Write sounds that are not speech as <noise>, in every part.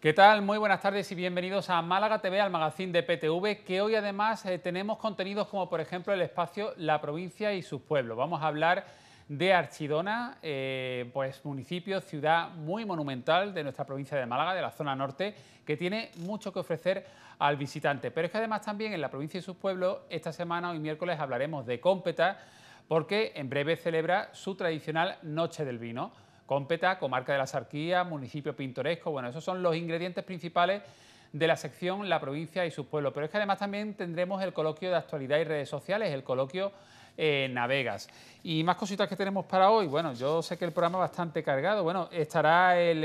¿Qué tal? Muy buenas tardes y bienvenidos a Málaga TV, al magazín de PTV, que hoy además eh, tenemos contenidos como por ejemplo el espacio La provincia y sus pueblos. Vamos a hablar de Archidona, eh, pues municipio, ciudad muy monumental de nuestra provincia de Málaga, de la zona norte, que tiene mucho que ofrecer al visitante. Pero es que además también en la provincia y sus pueblos, esta semana, hoy miércoles, hablaremos de Cómpeta, porque en breve celebra su tradicional Noche del Vino. Cómpeta, comarca de la Sarquía, municipio pintoresco. Bueno, esos son los ingredientes principales de la sección La provincia y sus pueblos. Pero es que además también tendremos el coloquio de actualidad y redes sociales, el coloquio eh, Navegas. Y más cositas que tenemos para hoy. Bueno, yo sé que el programa es bastante cargado. Bueno, estará el,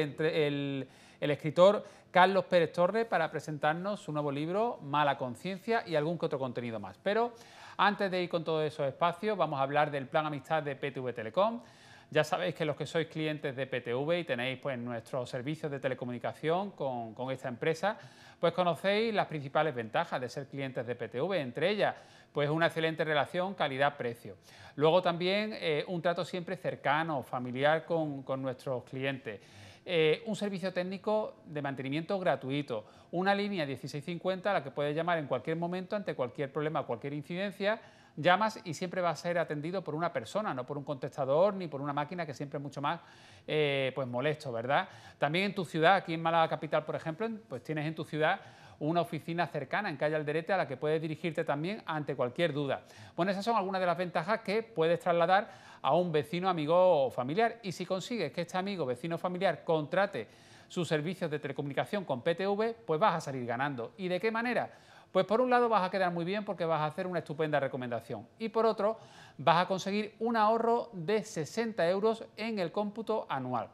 escritor Carlos Pérez Torres... para presentarnos su nuevo libro, Mala Conciencia, y algún que otro contenido más. Pero antes de ir con todos esos espacios, vamos a hablar del plan amistad de PTV Telecom. Ya sabéis que los que sois clientes de PTV y tenéis pues, nuestros servicios de telecomunicación con, esta empresa, pues conocéis las principales ventajas de ser clientes de PTV, entre ellas pues una excelente relación calidad-precio. Luego también eh, un trato siempre cercano, familiar con, nuestros clientes. Eh, un servicio técnico de mantenimiento gratuito, una línea 1650 a la que puedes llamar en cualquier momento ante cualquier problema, cualquier incidencia llamas y siempre va a ser atendido por una persona, no por un contestador ni por una máquina que siempre es mucho más eh, pues molesto, ¿verdad? También en tu ciudad, aquí en Málaga Capital, por ejemplo, pues tienes en tu ciudad una oficina cercana en Calle Alderete a la que puedes dirigirte también ante cualquier duda. Bueno, esas son algunas de las ventajas que puedes trasladar a un vecino, amigo o familiar. Y si consigues que este amigo, vecino o familiar contrate sus servicios de telecomunicación con PTV, pues vas a salir ganando. ¿Y de qué manera? Pues por un lado vas a quedar muy bien porque vas a hacer una estupenda recomendación y por otro vas a conseguir un ahorro de 60 euros en el cómputo anual.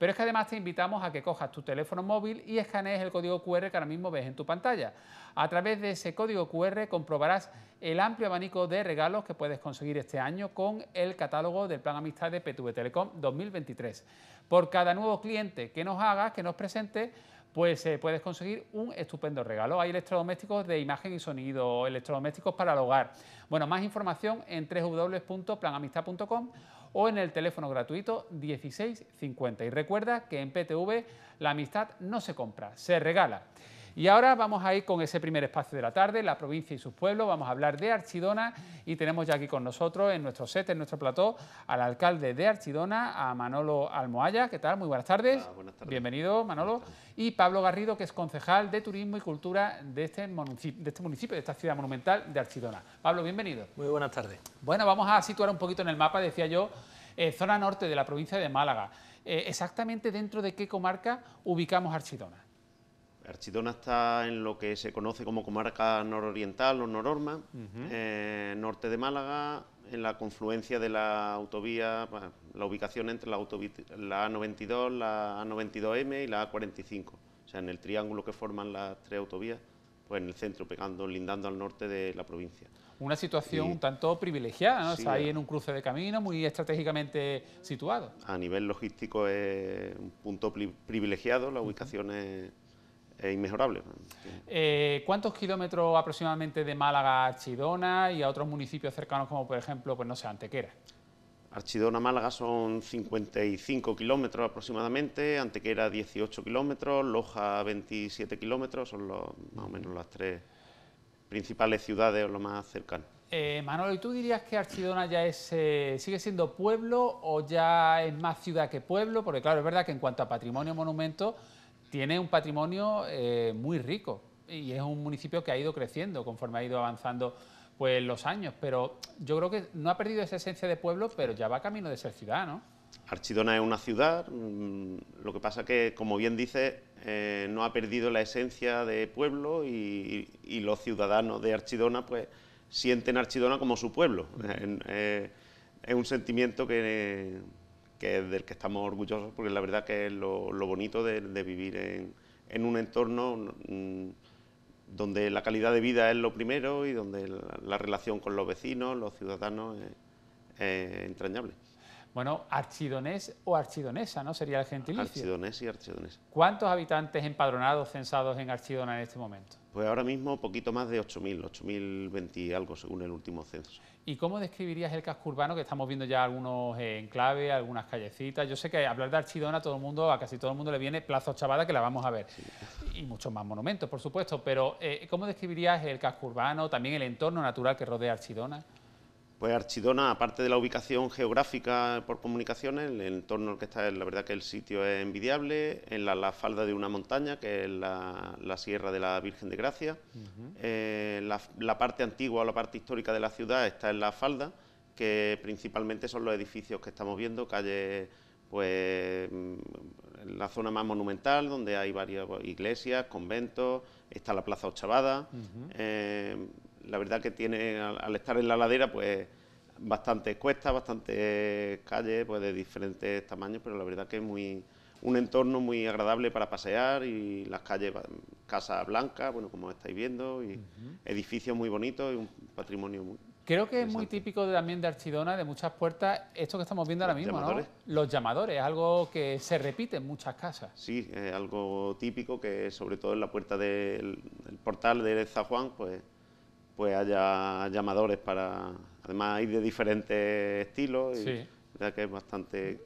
Pero es que además te invitamos a que cojas tu teléfono móvil y escanees el código QR que ahora mismo ves en tu pantalla. A través de ese código QR comprobarás el amplio abanico de regalos que puedes conseguir este año con el catálogo del Plan Amistad de PTV Telecom 2023. Por cada nuevo cliente que nos hagas, que nos presente, pues eh, puedes conseguir un estupendo regalo. Hay electrodomésticos de imagen y sonido, electrodomésticos para el hogar. Bueno, más información en www.planamistad.com o en el teléfono gratuito 1650. Y recuerda que en PTV la amistad no se compra, se regala. Y ahora vamos a ir con ese primer espacio de la tarde, la provincia y sus pueblos. Vamos a hablar de Archidona y tenemos ya aquí con nosotros en nuestro set, en nuestro plató, al alcalde de Archidona, a Manolo Almoaya. ¿Qué tal? Muy buenas tardes. Bienvenido, Manolo. Y Pablo Garrido, que es concejal de Turismo y Cultura de este, municipio, de este municipio, de esta ciudad monumental de Archidona. Pablo, bienvenido. Muy buenas tardes. Bueno, vamos a situar un poquito en el mapa, decía yo, eh, zona norte de la provincia de Málaga. Eh, exactamente dentro de qué comarca ubicamos Archidona. Archidona está en lo que se conoce como comarca nororiental o nororma, eh, norte de Málaga, en la confluencia de la autovía, la ubicación entre la, la A92, la A92M y la A45. O sea, en el triángulo que forman las tres autovías, pues en el centro, pegando, lindando al norte de la provincia. Una situación un tanto privilegiada, ¿no? Está ahí eh. en un cruce de camino, muy estratégicamente situado. A nivel logístico es un punto privilegiado, la ubicación es e inmejorable. Eh, ¿Cuántos kilómetros aproximadamente de Málaga a Archidona y a otros municipios cercanos como por ejemplo, pues no sé, Antequera? Archidona-Málaga son 55 kilómetros aproximadamente, Antequera 18 kilómetros, Loja 27 kilómetros, son los, más o menos las tres principales ciudades o lo más cercano. Manuel, eh, Manolo, ¿y tú dirías que Archidona ya es, eh, sigue siendo pueblo o ya es más ciudad que pueblo? Porque claro, es verdad que en cuanto a patrimonio monumento tiene un patrimonio eh, muy rico y es un municipio que ha ido creciendo conforme ha ido avanzando pues, los años, pero yo creo que no ha perdido esa esencia de pueblo, pero ya va camino de ser ciudad, ¿no? Archidona es una ciudad, mm, lo que pasa que, como bien dice, eh, no ha perdido la esencia de pueblo y, los ciudadanos de Archidona pues sienten Archidona como su pueblo. Eh, es un sentimiento que que es del que estamos orgullosos, porque la verdad que es lo, bonito de, vivir en, un entorno mm, donde la calidad de vida es lo primero y donde la, relación con los vecinos, los ciudadanos, es, entrañable. Bueno, archidonés o archidonesa, ¿no? Sería el gentilicio. Archidonés y archidonesa. ¿Cuántos habitantes empadronados, censados en Archidona en este momento? Pues ahora mismo poquito más de 8.000, 8.020 y algo según el último censo. ¿Y cómo describirías el casco urbano? Que estamos viendo ya algunos enclaves, algunas callecitas. Yo sé que hablar de Archidona, a todo el mundo, a casi todo el mundo le viene Plaza Chavada, que la vamos a ver. Y muchos más monumentos, por supuesto. Pero, eh, ¿cómo describirías el casco urbano, también el entorno natural que rodea Archidona? Pues Archidona, aparte de la ubicación geográfica por comunicaciones, el entorno que está, la verdad que el sitio es envidiable, en la, falda de una montaña, que es la, Sierra de la Virgen de Gracia. Eh, la, parte antigua o la parte histórica de la ciudad está en la falda, que principalmente son los edificios que estamos viendo, calle, pues mm, la zona más monumental, donde hay varias iglesias, conventos, está la Plaza Ochavada la verdad que tiene, al, estar en la ladera, pues bastantes cuestas, bastantes calles pues, de diferentes tamaños, pero la verdad que es muy, un entorno muy agradable para pasear y las calles, pues, casas blancas, bueno, como estáis viendo, y edificios muy bonitos y un patrimonio muy... Creo que es muy típico de, también de Archidona, de muchas puertas, esto que estamos viendo ahora mismo, ¿no? Los llamadores, algo que se repite en muchas casas. Sí, es algo típico que sobre todo en la puerta del portal de San Juan, pues pues haya llamadores para... Además hay de diferentes estilos, ya que es bastante...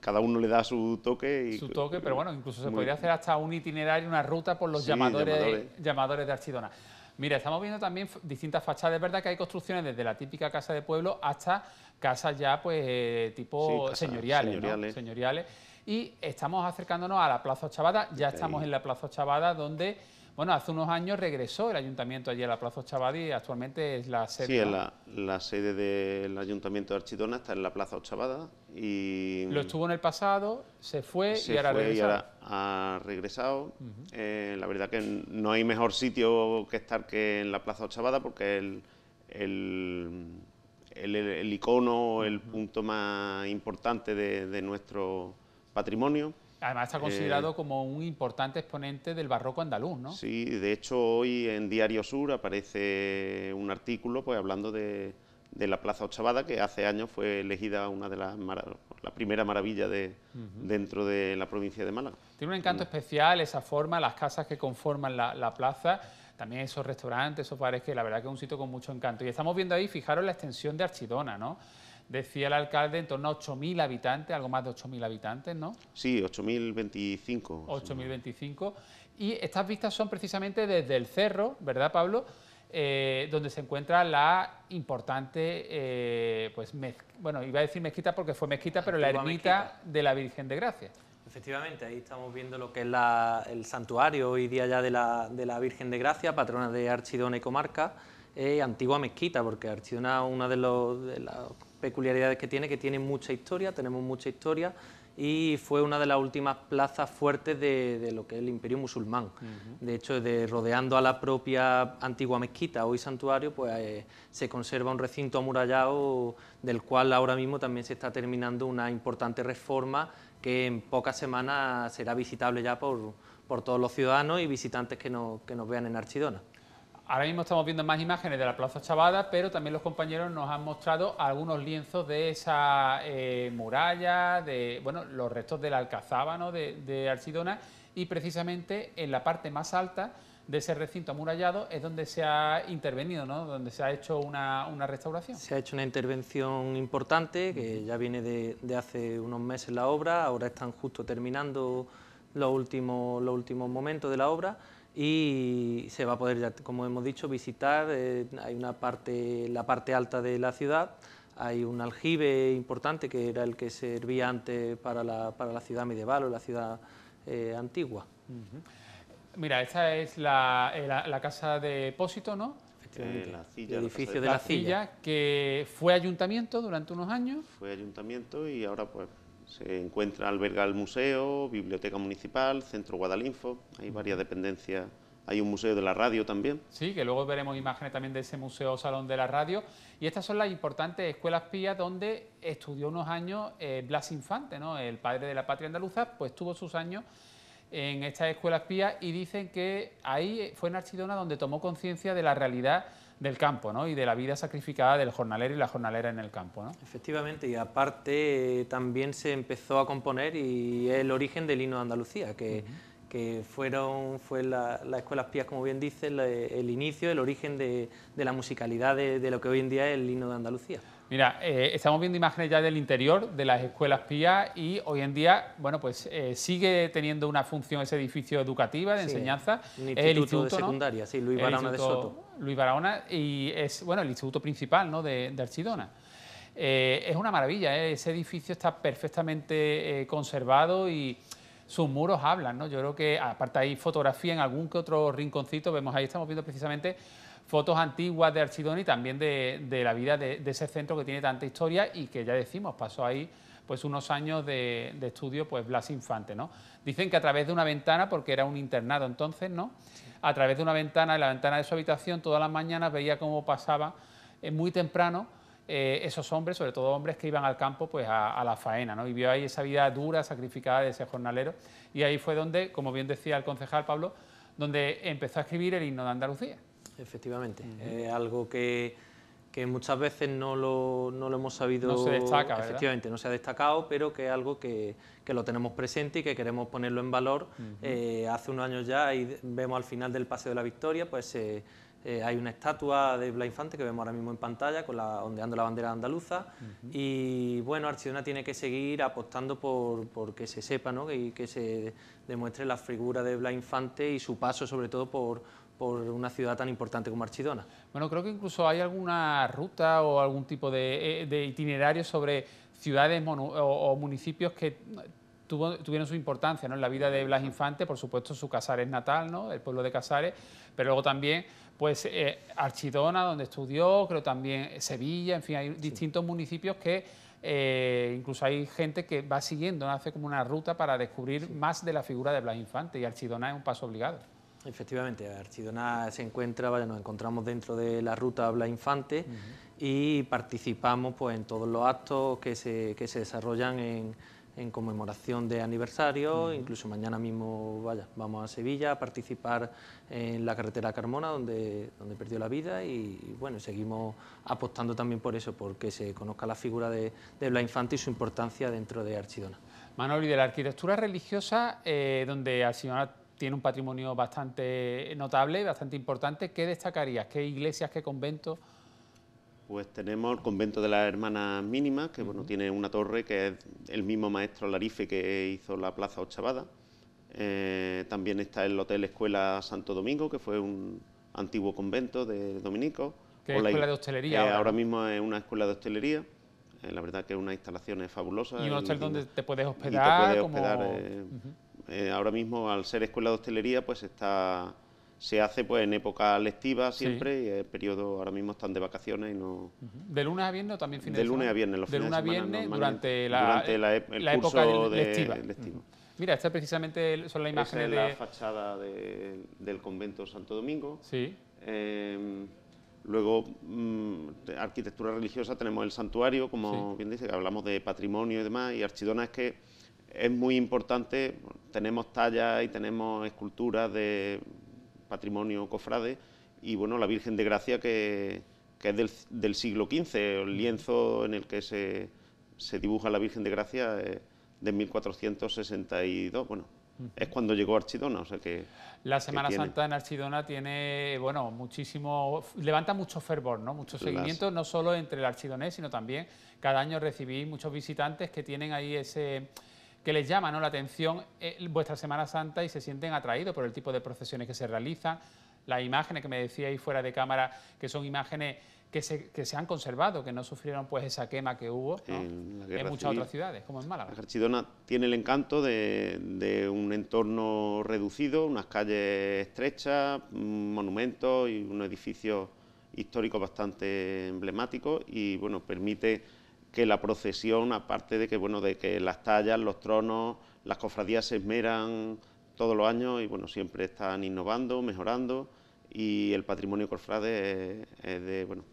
cada uno le da su toque. Y, su toque, pero bueno, incluso se podría hacer hasta un itinerario, una ruta por los llamadores, llamadores. de Archidona. Mira, estamos viendo también distintas fachadas. verdad que hay construcciones desde la típica casa de pueblo hasta casas ya, pues, eh, tipo señoriales, señoriales. Y estamos acercándonos a la Plaza Chavada. Ya estamos en la Plaza Chavada donde bueno, hace unos años regresó el ayuntamiento allí a la Plaza Ochavada, y actualmente es la sede. Sí, la, sede del ayuntamiento de Archidona, está en la Plaza Ochavada. Y Lo estuvo en el pasado, se fue y ahora fue Y ahora ha regresado. Eh, la verdad que no hay mejor sitio que estar que en la Plaza Ochavada porque el, el, icono, el punto más importante de nuestro patrimonio Además está eh, considerado como un importante exponente del barroco andaluz, ¿no? Sí, de hecho hoy en Diario Sur aparece un artículo pues hablando de, la Plaza Ochavada, que hace años fue elegida una de las la primera maravilla de, dentro de la provincia de Málaga. Tiene un encanto mm. especial esa forma, las casas que conforman la, plaza, también esos restaurantes, esos bares, que la verdad que es un sitio con mucho encanto. Y estamos viendo ahí, fijaros la extensión de Archidona, ¿no? decía el alcalde, en torno a 8.000 habitantes, algo más de 8.000 habitantes, ¿no? Sí, 8.025. 8.025. Y estas vistas son precisamente desde el cerro, ¿verdad, Pablo? Eh, donde se encuentra la importante, eh, pues, bueno, iba a decir mezquita porque fue mezquita, pero la ermita de la Virgen de Gracia. Efectivamente, ahí estamos viendo lo que es la, el santuario hoy día ya de la, Virgen de Gracia, patrona de Archidona y Comarca, antigua mezquita, porque Archidona es una de, de las peculiaridades que tiene, que tiene mucha historia, tenemos mucha historia y fue una de las últimas plazas fuertes de, lo que es el imperio musulmán. De hecho, de, rodeando a la propia antigua mezquita, hoy santuario, pues eh, se conserva un recinto amurallado del cual ahora mismo también se está terminando una importante reforma que en pocas semanas será visitable ya por, por todos los ciudadanos y visitantes que, que nos vean en Archidona. Ahora mismo estamos viendo más imágenes de la Plaza Chavada, pero también los compañeros nos han mostrado algunos lienzos de esa eh, muralla, de bueno, los restos del la de, de Archidona, y precisamente en la parte más alta de ese recinto amurallado es donde se ha intervenido, ¿no? donde se ha hecho una, restauración. Se ha hecho una intervención importante que ya viene de, hace unos meses la obra, ahora están justo terminando los últimos, los últimos momentos de la obra y se va a poder, como hemos dicho, visitar. Eh, hay una parte, la parte alta de la ciudad, hay un aljibe importante que era el que servía antes para la, para la ciudad medieval o la ciudad eh, antigua. Mira, esta es eh, la, casa de Pósito, ¿no? el edificio de la, silla, que fue ayuntamiento durante unos años. Fue ayuntamiento y ahora pues se encuentra, alberga el museo, biblioteca municipal, centro Guadalinfo, hay varias dependencias hay un museo de la radio también. Sí, que luego veremos imágenes también de ese museo salón de la radio. Y estas son las importantes escuelas pías donde estudió unos años eh, Blas Infante, ¿no? el padre de la patria andaluza, pues tuvo sus años en estas escuelas pías y dicen que ahí fue en Archidona donde tomó conciencia de la realidad del campo ¿no? y de la vida sacrificada del jornalero y la jornalera en el campo. ¿no? Efectivamente, y aparte eh, también se empezó a componer y es el origen del himno de Andalucía, que, que fueron, fue las la escuela pías, como bien dices, el inicio, el origen de, la musicalidad de, de, lo que hoy en día es el himno de Andalucía. Mira, eh, estamos viendo imágenes ya del interior de las escuelas PIA y hoy en día, bueno, pues eh, sigue teniendo una función ese edificio educativa de enseñanza. El instituto, de secundaria, sí, Luis Barahona de Soto. Luis Barahona y es, bueno, el instituto principal, ¿no?, de, Archidona. Eh, es una maravilla, ese edificio está perfectamente conservado y sus muros hablan, ¿no? Yo creo que, aparte hay fotografía en algún que otro rinconcito, vemos ahí, estamos viendo precisamente fotos antiguas de Archidón y también de, la vida de, ese centro que tiene tanta historia y que ya decimos, pasó ahí pues unos años de, estudio pues Blas Infante, ¿no? Dicen que a través de una ventana, porque era un internado entonces, ¿no? A través de una ventana, en la ventana de su habitación, todas las mañanas veía cómo pasaba eh, muy temprano eh, esos hombres, sobre todo hombres que iban al campo pues a, la faena, ¿no? Y vio ahí esa vida dura, sacrificada de ese jornalero y ahí fue donde, como bien decía el concejal Pablo, donde empezó a escribir el himno de Andalucía. Efectivamente, es eh, algo que, muchas veces no lo, no lo hemos sabido... se destaca, Efectivamente, no se ha destacado, pero que es algo que, lo tenemos presente y que queremos ponerlo en valor. Eh, hace unos años ya, y vemos al final del Paseo de la Victoria, pues... Eh, hay una estatua de Blas Infante que vemos ahora mismo en pantalla, con la, ondeando la bandera andaluza. Y bueno, Archidona tiene que seguir apostando por, que se sepa ¿no? y que se demuestre la figura de Blas Infante y su paso, sobre todo, por, por una ciudad tan importante como Archidona. Bueno, creo que incluso hay alguna ruta o algún tipo de, eh, itinerario sobre ciudades o, municipios que tuvieron su importancia ¿no? en la vida de Blas Infante, por supuesto su Casares natal, ¿no? el pueblo de Casares, pero luego también pues eh, Archidona, donde estudió, creo también Sevilla, en fin, hay distintos municipios que eh, incluso hay gente que va siguiendo, hace como una ruta para descubrir más de la figura de Blas Infante y Archidona es un paso obligado. Efectivamente, Archidona se encuentra, vaya, nos encontramos dentro de la ruta Habla Infante y participamos pues, en todos los actos que se, que se desarrollan en, conmemoración de aniversario, incluso mañana mismo vaya, vamos a Sevilla a participar en la carretera Carmona, donde, donde perdió la vida, y, bueno, seguimos apostando también por eso, porque se conozca la figura de, de Bla Infante y su importancia dentro de Archidona. Manoli, de la arquitectura religiosa, eh, donde Archidona tiene un patrimonio bastante notable, bastante importante. ¿Qué destacarías? ¿Qué iglesias, qué conventos? Pues tenemos el convento de las Hermanas Mínimas, que bueno, tiene una torre que es el mismo maestro Larife que hizo la Plaza Ochavada. Eh, también está el Hotel Escuela Santo Domingo, que fue un antiguo convento de Dominico. Que es escuela de hostelería. Eh, ahora, mismo es una escuela de hostelería. Eh, la verdad que es una instalación fabulosa. Y un hotel donde te puedes hospedar. te puedes hospedar, eh, ahora mismo, al ser escuela de hostelería, pues está se hace pues en época lectiva siempre y el periodo ahora mismo están de vacaciones y no de lunes a viernes o también fines de, de lunes a viernes los de lunes a viernes durante la, e-, el curso época de, lectiva mira esta precisamente son las imágenes de la fachada del convento Santo Domingo sí em, luego mm, arquitectura religiosa tenemos el santuario como bien dice hablamos de patrimonio y demás y Archidona es que es muy importante, tenemos tallas y tenemos esculturas de patrimonio cofrade y bueno, la Virgen de Gracia que, es del, siglo XV, el lienzo en el que se, dibuja la Virgen de Gracia de 1462, bueno, es cuando llegó Archidona, o sea que... La Semana Santa en Archidona tiene, bueno, muchísimo, levanta mucho fervor, ¿no? Mucho seguimiento, no solo entre el archidonés, sino también cada año recibí muchos visitantes que tienen ahí ese que les llama la atención eh, vuestra Semana Santa y se sienten atraídos por el tipo de procesiones que se realizan, las imágenes que me decíais fuera de cámara, que son imágenes que se, que se han conservado, que no sufrieron pues esa quema que hubo en, muchas otras ciudades, como en Málaga. La tiene el encanto de, un entorno reducido, unas calles estrechas, mm, monumentos y un edificio histórico bastante emblemático... y bueno, permite que la procesión, aparte de que, bueno, de que las tallas, los tronos, las cofradías se esmeran todos los años y bueno, siempre están innovando, mejorando y el patrimonio cofrade es, de, bueno,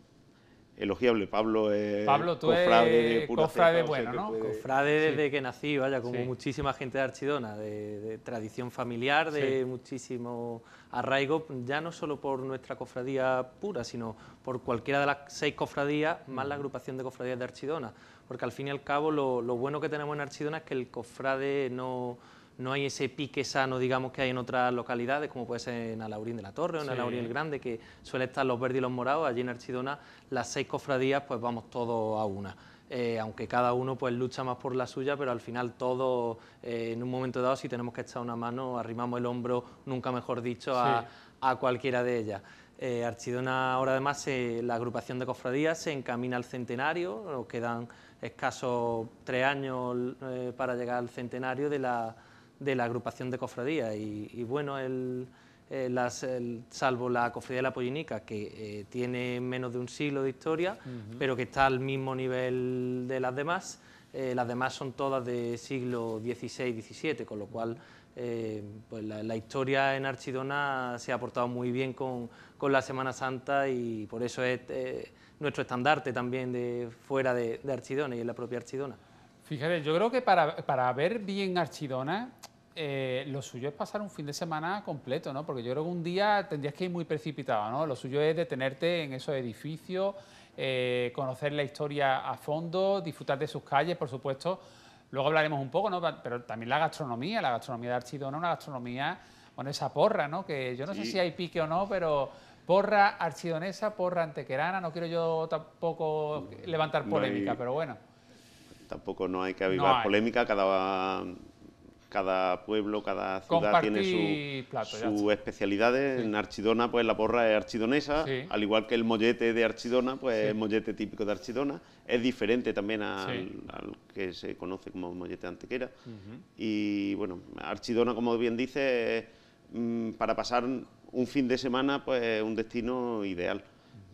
elogiable. Pablo es Pablo, cofrade pura cofrade bueno, ¿no? Cofrade desde que nací, vaya, como muchísima gente de Archidona, de, tradición familiar, de muchísimo arraigo, ya no solo por nuestra cofradía pura, sino por cualquiera de las seis cofradías, más la agrupación de cofradías de Archidona. Porque al fin y al cabo lo, lo bueno que tenemos en Archidona es que el cofrade no no hay ese pique sano, digamos, que hay en otras localidades, como puede ser en Alaurín de la Torre o en Alaurín el Grande, que suele estar los verdes y los morados. Allí en Archidona, las seis cofradías, pues vamos todos a una. Eh, aunque cada uno pues lucha más por la suya, pero al final todos eh, en un momento dado, si tenemos que echar una mano, arrimamos el hombro, nunca mejor dicho, a, cualquiera de ellas. Eh, Archidona ahora además la agrupación de cofradías se encamina al centenario, nos quedan escasos tres años para llegar al centenario de la de la agrupación de cofradías y, bueno, eh, el, salvo la cofradía de la Pollinica, que eh, tiene menos de un siglo de historia, pero que está al mismo nivel de las demás, eh, las demás son todas de siglo XVI, XVII, con lo cual pues la, historia en Archidona se ha aportado muy bien con, la Semana Santa y por eso es nuestro estandarte también de fuera de, Archidona y en la propia Archidona. Fíjate, yo creo que para, para, ver bien Archidona eh, lo suyo es pasar un fin de semana completo, ¿no? Porque yo creo que un día tendrías que ir muy precipitado, ¿no? Lo suyo es detenerte en esos edificios, eh, conocer la historia a fondo, disfrutar de sus calles, por supuesto. Luego hablaremos un poco, ¿no? Pero también la gastronomía, la gastronomía de Archidona, una gastronomía con esa porra, ¿no? Que yo no sé si hay pique o no, pero porra archidonesa, porra antequerana, no quiero yo tampoco levantar polémica, pero bueno. Tampoco no hay que avivar polémica, cada cada pueblo, cada ciudad tiene sus especialidades. En Archidona, pues la porra es archidonesa, al igual que el mollete de Archidona, pues el mollete típico de Archidona. Es diferente también al, al que se conoce como mollete antequera. Y bueno, Archidona, como bien dice, mm, para pasar un fin de semana, pues un destino ideal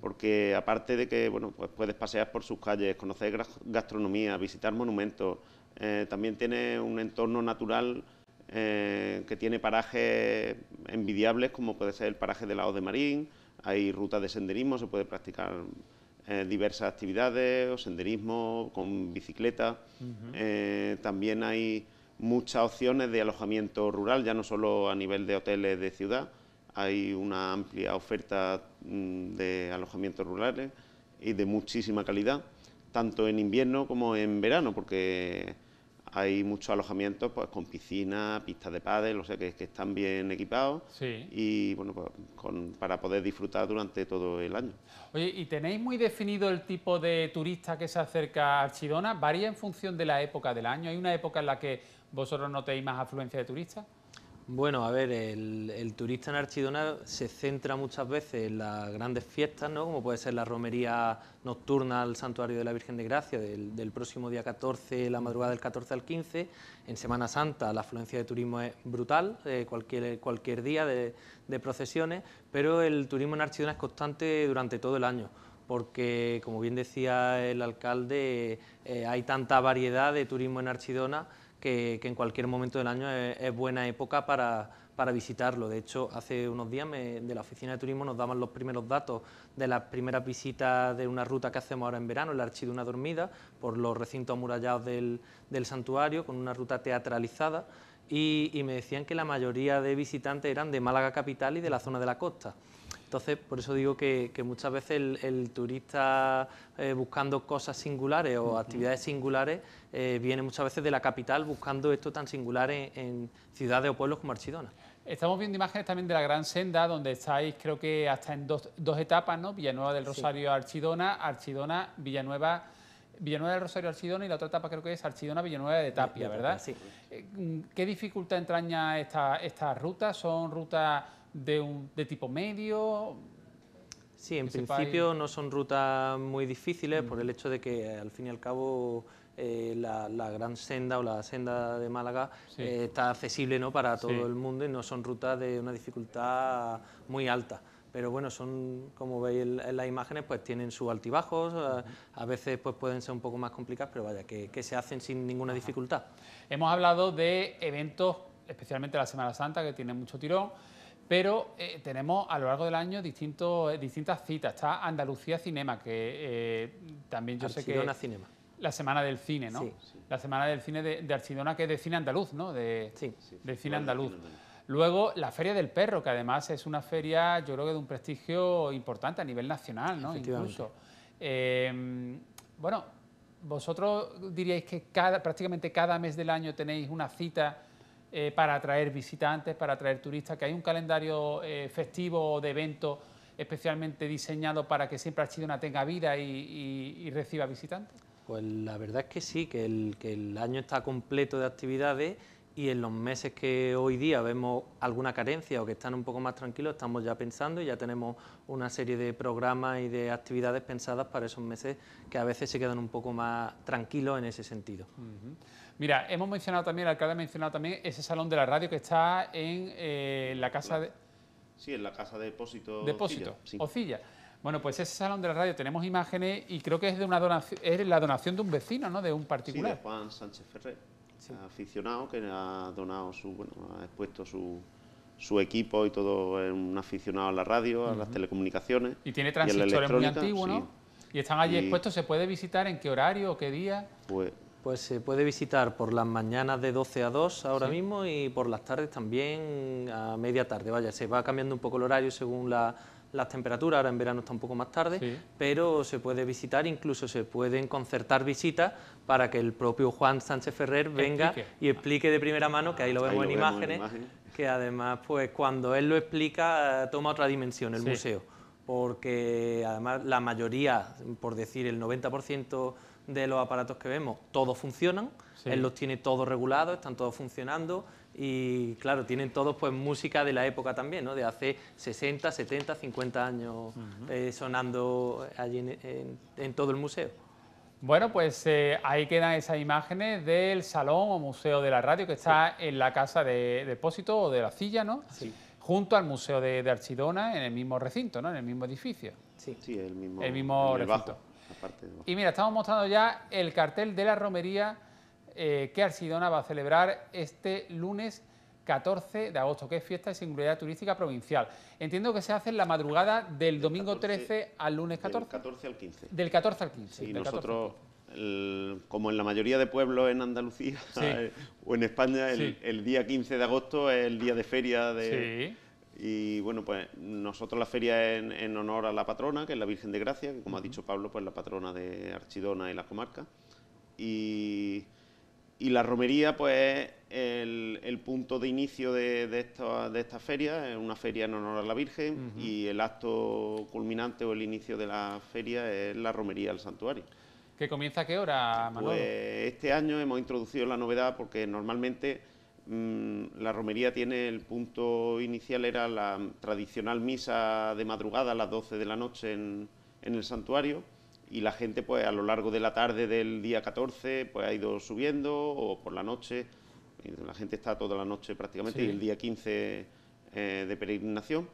porque aparte de que bueno, pues, puedes pasear por sus calles, conocer gastronomía, visitar monumentos, eh, también tiene un entorno natural eh, que tiene parajes envidiables, como puede ser el paraje de la de Marín, hay rutas de senderismo, se puede practicar eh, diversas actividades, o senderismo con bicicleta. también hay muchas opciones de alojamiento rural, ya no solo a nivel de hoteles de ciudad, hay una amplia oferta mm, de alojamientos rurales y de muchísima calidad, tanto en invierno como en verano, porque hay muchos alojamientos pues, con piscina, pistas de pádel, o sé que, están bien equipados y bueno, pues, con, para poder disfrutar durante todo el año. Oye, ¿y tenéis muy definido el tipo de turista que se acerca a Archidona? ¿Varía en función de la época del año? ¿Hay una época en la que vosotros notéis más afluencia de turistas? Bueno, a ver, el, turista en Archidona se centra muchas veces en las grandes fiestas, ¿no? como puede ser la romería nocturna al Santuario de la Virgen de Gracia del, próximo día 14, la madrugada del 14 al 15. En Semana Santa la afluencia de turismo es brutal, eh, cualquier, cualquier día de, procesiones, pero el turismo en Archidona es constante durante todo el año porque, como bien decía el alcalde, eh, hay tanta variedad de turismo en Archidona que, en cualquier momento del año es, buena época para, visitarlo. De hecho, hace unos días de la Oficina de Turismo nos daban los primeros datos de las primeras visitas de una ruta que hacemos ahora en verano, el Archivo Dormida, por los recintos amurallados del, santuario, con una ruta teatralizada, y me decían que la mayoría de visitantes eran de Málaga Capital y de la zona de la costa. Entonces, por eso digo que, muchas veces el, turista eh, buscando cosas singulares o actividades singulares eh, viene muchas veces de la capital buscando esto tan singular en, ciudades o pueblos como Archidona. Estamos viendo imágenes también de la Gran Senda, donde estáis creo que hasta en dos, dos etapas, ¿no? Villanueva del Rosario Archidona, Archidona, Villanueva, Villanueva del Rosario Archidona y la otra etapa creo que es Archidona Villanueva de Tapia, ¿verdad? Sí. Eh, ¿Qué dificultad entraña estas esta ruta? ¿Son rutas de, tipo medio? Sí, en principio no son rutas muy difíciles por el hecho de que eh, al fin y al cabo eh, la, gran senda o la senda de Málaga eh, está accesible ¿no? para todo el mundo y no son rutas de una dificultad muy alta. Pero bueno, son, como veis en las imágenes, pues tienen sus altibajos, a, veces pues pueden ser un poco más complicadas, pero vaya, que, se hacen sin ninguna dificultad. Hemos hablado de eventos, especialmente la Semana Santa, que tiene mucho tirón, pero eh, tenemos a lo largo del año distintos, eh, distintas citas. Está Andalucía Cinema, que eh, también yo sé que... Archidona Cinema. La Semana del Cine, ¿no? Sí, La Semana del Cine de, Archidona, que es de cine andaluz, ¿no? De, sí, de cine andaluz. Luego, la Feria del Perro, que además es una feria, yo creo que de un prestigio importante a nivel nacional, ¿no? Incluso. Em, bueno, vosotros diríais que cada, prácticamente cada mes del año tenéis una cita eh, para atraer visitantes, para atraer turistas, que hay un calendario eh, festivo festivo de eventos especialmente diseñado para que siempre Archidona tenga vida y, reciba visitantes? Pues la verdad es que sí, que el, el año está completo de actividades y en los meses que hoy día vemos alguna carencia o que están un poco más tranquilos, estamos ya pensando y ya tenemos una serie de programas y de actividades pensadas para esos meses que a veces se quedan un poco más tranquilos en ese sentido. Mira, hemos mencionado también, el alcalde ha mencionado también ese salón de la radio que está en eh, la casa de... Sí, en la casa de Depósito. Depósito, Ocilla. Bueno, pues ese salón de la radio tenemos imágenes y creo que es de una donación, es la donación de un vecino, ¿no? De un particular. Sí, Juan Sánchez Ferrer, aficionado que ha donado su, bueno, ha expuesto su, su equipo y todo, es un aficionado a la radio, a las telecomunicaciones. Y tiene transistores muy antiguos, ¿no? Y están allí expuestos, ¿se puede visitar en qué horario o qué día? Pues pues se puede visitar por las mañanas de 12 a 2 ahora mismo y por las tardes también a media tarde. Vaya, se va cambiando un poco el horario según la, las temperaturas, ahora en verano está un poco más tarde, pero se puede visitar, incluso se pueden concertar visitas para que el propio Juan Sánchez Ferrer venga y explique de primera mano, que ahí lo vemos, en, imágenes, que además pues cuando él lo explica toma otra dimensión el museo, porque además la mayoría, por decir el 90%, de los aparatos que vemos, todos funcionan, él los tiene todos regulados, están todos funcionando y claro, tienen todos pues música de la época también, ¿no? de hace 60, 70, 50 años eh, sonando allí en, todo el museo. Bueno, pues eh, ahí quedan esas imágenes del salón o museo de la radio que está en la casa de depósito o de la silla, ¿no? Ah, junto al Museo de, Archidona en el mismo recinto, ¿no? en el mismo edificio. Sí, sí el mismo, el mismo recinto. Y mira, estamos mostrando ya el cartel de la romería eh, que Arsidona va a celebrar este lunes 14 de agosto, que es fiesta de singularidad turística provincial. Entiendo que se hace en la madrugada del domingo 13 al lunes 14. Del 14 al 15. Del 14 al 15. nosotros, como en la mayoría de pueblos en Andalucía <laughs> o en España, el, día 15 de agosto es el día de feria de... Y bueno, pues nosotros la feria en, en honor a la patrona, que es la Virgen de Gracia, que como ha dicho Pablo, pues la patrona de Archidona y la comarca. Y, la romería, pues el, el punto de inicio de, de, esta, feria, es una feria en honor a la Virgen, y el acto culminante o el inicio de la feria es la romería al santuario. ¿Que comienza a qué hora, Manuel? Pues este año hemos introducido la novedad porque normalmente Mm, la romería tiene el punto inicial, era la tradicional misa de madrugada a las 12 de la noche en, el santuario y la gente pues a lo largo de la tarde del día 14 pues ha ido subiendo o por la noche, la gente está toda la noche prácticamente y el día 15 eh, de peregrinación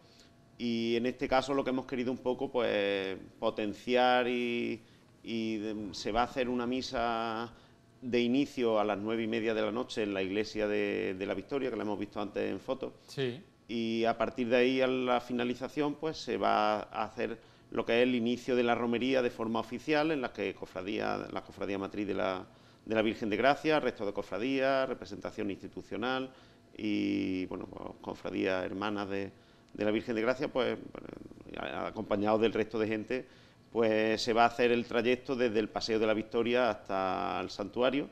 y en este caso lo que hemos querido un poco pues potenciar y mm, se va a hacer una misa de inicio a las nueve y media de la noche en la iglesia de, la Victoria, que la hemos visto antes en foto... Y a partir de ahí, a la finalización, pues se va a hacer lo que es el inicio de la romería de forma oficial, en la que cofradía, la cofradía matriz de la, de la Virgen de Gracia, resto de cofradías, representación institucional y, bueno, pues, cofradía cofradías hermanas de, la Virgen de Gracia, pues acompañados del resto de gente pues se va a hacer el trayecto desde el Paseo de la Victoria hasta el santuario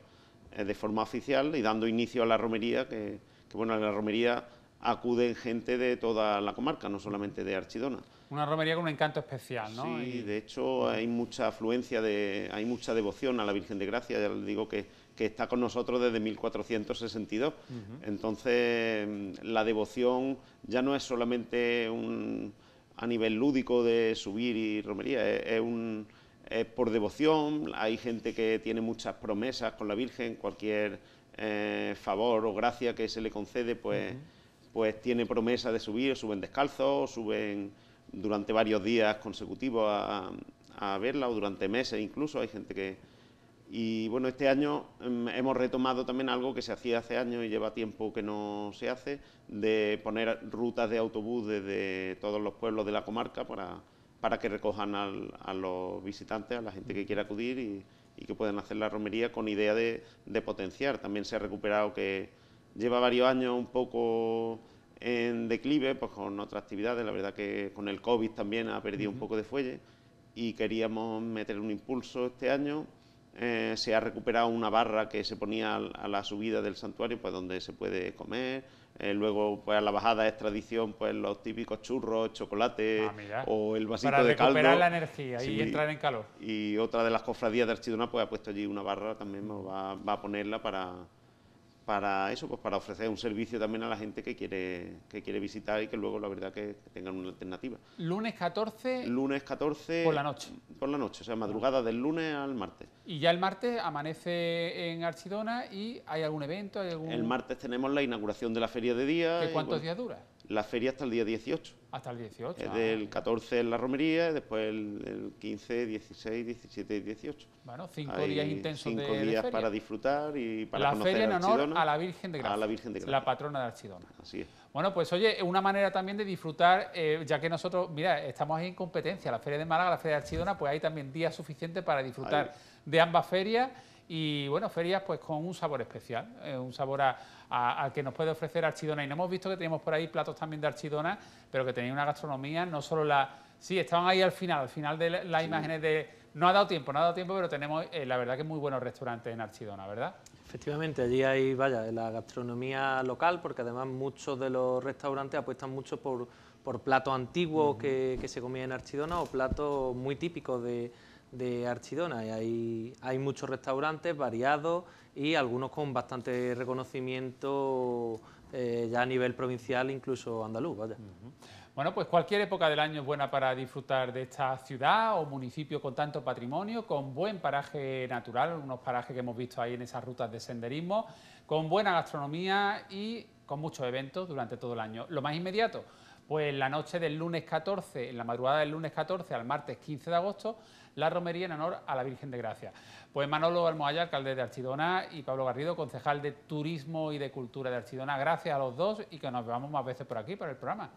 eh, de forma oficial y dando inicio a la romería, que, bueno, a la romería acuden gente de toda la comarca, no solamente de Archidona. Una romería con un encanto especial, ¿no? Sí, y... de hecho hay mucha afluencia, de, hay mucha devoción a la Virgen de Gracia, ya les digo que, está con nosotros desde 1462. Entonces la devoción ya no es solamente un a nivel lúdico de subir y romería. Es, un, es por devoción, hay gente que tiene muchas promesas con la Virgen, cualquier eh, favor o gracia que se le concede, pues, pues tiene promesa de subir, suben descalzos, suben durante varios días consecutivos a, a verla o durante meses incluso, hay gente que y bueno, este año em, hemos retomado también algo que se hacía hace años y lleva tiempo que no se hace, de poner rutas de autobús desde todos los pueblos de la comarca para, que recojan a los visitantes, a la gente que quiera acudir y, que puedan hacer la romería con idea de, potenciar. También se ha recuperado que lleva varios años un poco en declive, pues con otras actividades, la verdad que con el COVID también ha perdido un poco de fuelle y queríamos meter un impulso este año eh, se ha recuperado una barra que se ponía a la subida del santuario, pues donde se puede comer. Eh, luego, pues a la bajada es tradición, pues los típicos churros, chocolate ah, o el vasito de caldo. Para recuperar la energía y entrar en calor. Y otra de las cofradías de Archidona, pues ha puesto allí una barra, también va, va a ponerla para, para eso, pues para ofrecer un servicio también a la gente que quiere, que quiere visitar y que luego la verdad que, tengan una alternativa. Lunes 14. Lunes 14. Por la noche. Por la noche, o sea, madrugada del lunes al martes. Y ya el martes amanece en Archidona y hay algún evento, El martes tenemos la inauguración de la feria de día. ¿Qué ¿Cuántos días dura? la feria hasta el día 18. Hasta el 18. Es ah, del 14 en la romería, después el, 15, 16, 17 y 18. Bueno, cinco días intensos cinco de, días para disfrutar y para la conocer feria a la Virgen de Gracia. A la Virgen de Gracia. La patrona de Archidona. Así es. Bueno, pues oye, una manera también de disfrutar, eh, ya que nosotros, mira, estamos ahí en competencia, la Feria de Málaga, la Feria de Archidona, pues hay también días suficientes para disfrutar de ambas ferias y bueno, ferias pues con un sabor especial, eh, un sabor a, a, que nos puede ofrecer Archidona. Y no hemos visto que teníamos por ahí platos también de Archidona, pero que tenéis una gastronomía, no solo la... Sí, estaban ahí al final, al final de las imágenes de... No ha dado tiempo, no ha dado tiempo, pero tenemos eh, la verdad que muy buenos restaurantes en Archidona, ¿verdad? Efectivamente, allí hay, vaya, la gastronomía local, porque además muchos de los restaurantes apuestan mucho por, por platos antiguos que, que, se comían en Archidona o platos muy típicos de, de Archidona. Y hay, hay muchos restaurantes variados y algunos con bastante reconocimiento eh, ya a nivel provincial, incluso andaluz. Bueno, pues cualquier época del año es buena para disfrutar de esta ciudad o municipio con tanto patrimonio, con buen paraje natural, unos parajes que hemos visto ahí en esas rutas de senderismo, con buena gastronomía y con muchos eventos durante todo el año. Lo más inmediato, pues la noche del lunes 14, en la madrugada del lunes 14 al martes 15 de agosto, la romería en honor a la Virgen de Gracia. Pues Manolo Almohaya, alcalde de Archidona, y Pablo Garrido, concejal de Turismo y de Cultura de Archidona, gracias a los dos y que nos veamos más veces por aquí, por el programa.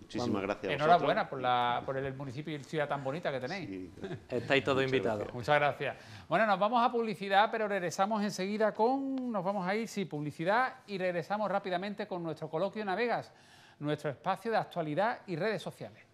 Muchísimas gracias. Enhorabuena por, el municipio y ciudad tan bonita que tenéis. Estáis todos invitados. Muchas gracias. Bueno, nos vamos a publicidad, pero regresamos enseguida con. Nos vamos a ir, sí, publicidad y regresamos rápidamente con nuestro coloquio Navegas, nuestro espacio de actualidad y redes sociales.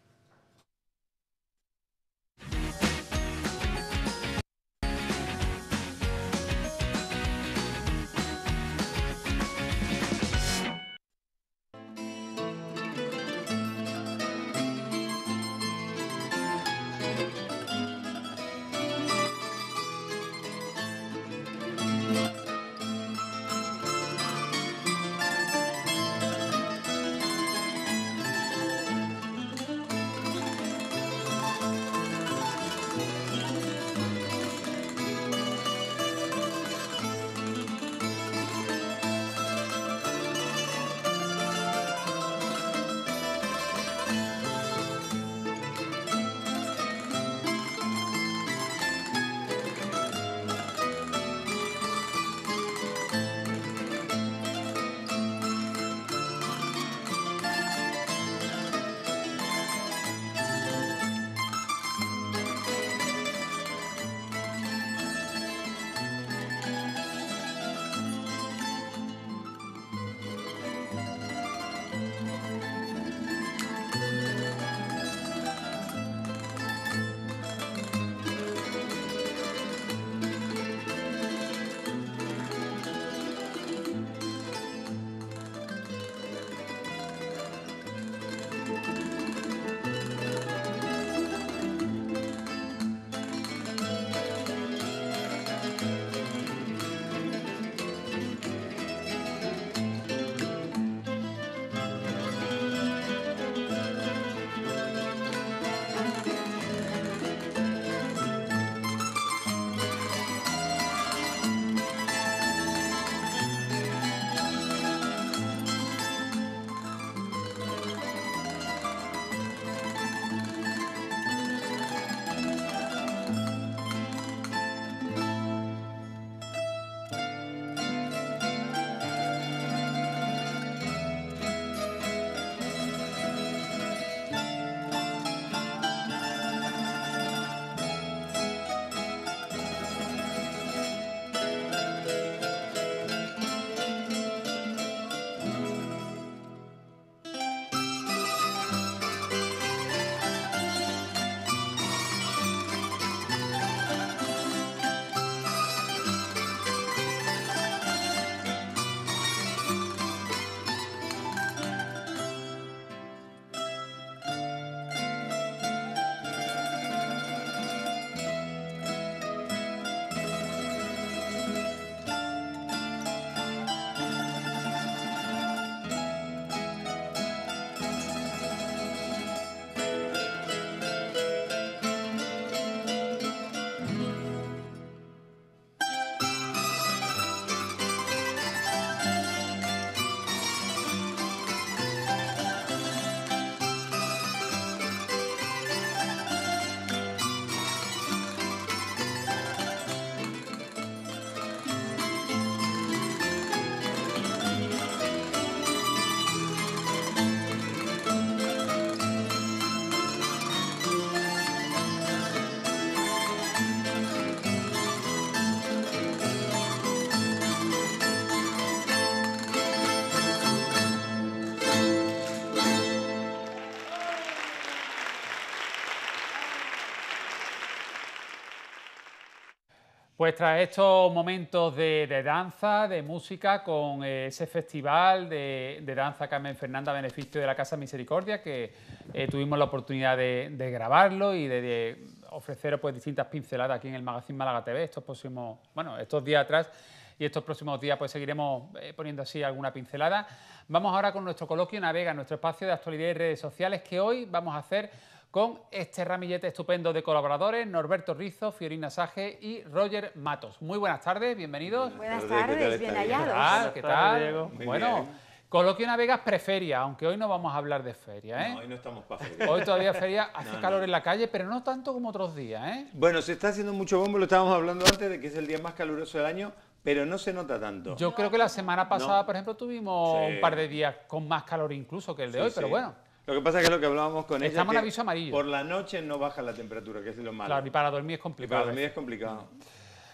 Pues tras estos momentos de, danza, de música, con eh, ese festival de, danza Carmen Fernanda a beneficio de la Casa Misericordia, que eh, tuvimos la oportunidad de, grabarlo y de, ofreceros pues, distintas pinceladas aquí en el Magazine Málaga TV estos próximos, bueno, estos días atrás y estos próximos días pues seguiremos eh, poniendo así alguna pincelada. Vamos ahora con nuestro coloquio Navega, nuestro espacio de actualidad y redes sociales, que hoy vamos a hacer con este ramillete estupendo de colaboradores, Norberto Rizzo, Fiorina Sage y Roger Matos. Muy buenas tardes, bienvenidos. Buenas tardes, bien hallados. ¿Qué tal? Bueno, Coloquio Navegas preferia, aunque hoy no vamos a hablar de feria, ¿eh? hoy no estamos para feria. Hoy todavía feria, <laughs> hace calor en la calle, pero no tanto como otros días, ¿eh? Bueno, se está haciendo mucho bombo, lo estábamos hablando antes de que es el día más caluroso del año, pero no se nota tanto. Yo creo que la semana pasada, por ejemplo, tuvimos un par de días con más calor incluso que el de hoy, pero bueno. Lo que pasa es que lo que hablábamos con ella. Estamos en aviso amarillo. Por la noche no baja la temperatura, que es lo malo. Claro, y para dormir es complicado. para dormir es complicado.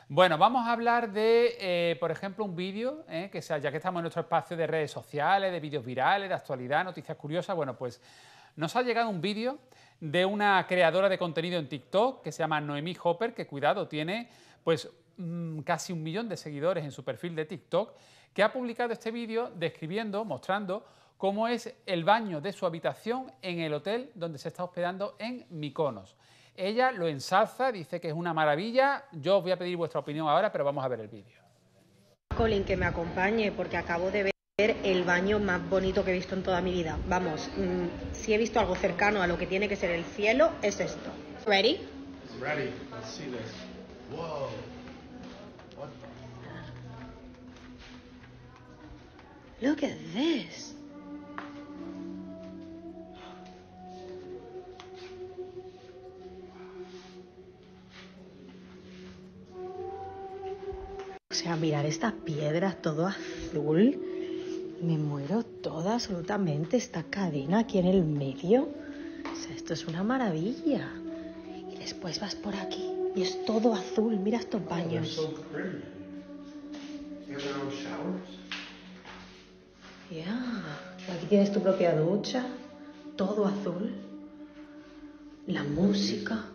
Bueno, vamos a hablar de, eh, por ejemplo, un vídeo, eh, que sea, ya que estamos en nuestro espacio de redes sociales, de vídeos virales, de actualidad, noticias curiosas, bueno, pues nos ha llegado un vídeo de una creadora de contenido en TikTok que se llama Noemí Hopper, que cuidado, tiene pues mm, casi un millón de seguidores en su perfil de TikTok, que ha publicado este vídeo describiendo, mostrando cómo es el baño de su habitación en el hotel donde se está hospedando en Miconos. Ella lo ensalza, dice que es una maravilla. Yo os voy a pedir vuestra opinión ahora, pero vamos a ver el vídeo. Colin, que me acompañe, porque acabo de ver el baño más bonito que he visto en toda mi vida. Vamos, mm, si he visto algo cercano a lo que tiene que ser el cielo, es esto. Ready? It's ready. Let's see this. Whoa. Look at this. sea, mirar estas piedras, todo azul. Me muero toda absolutamente. Esta cadena aquí en el medio. O sea, esto es una maravilla. Y después vas por aquí y es todo azul. Mira estos baños. Ya, Aquí tienes tu propia ducha. Todo azul. La música.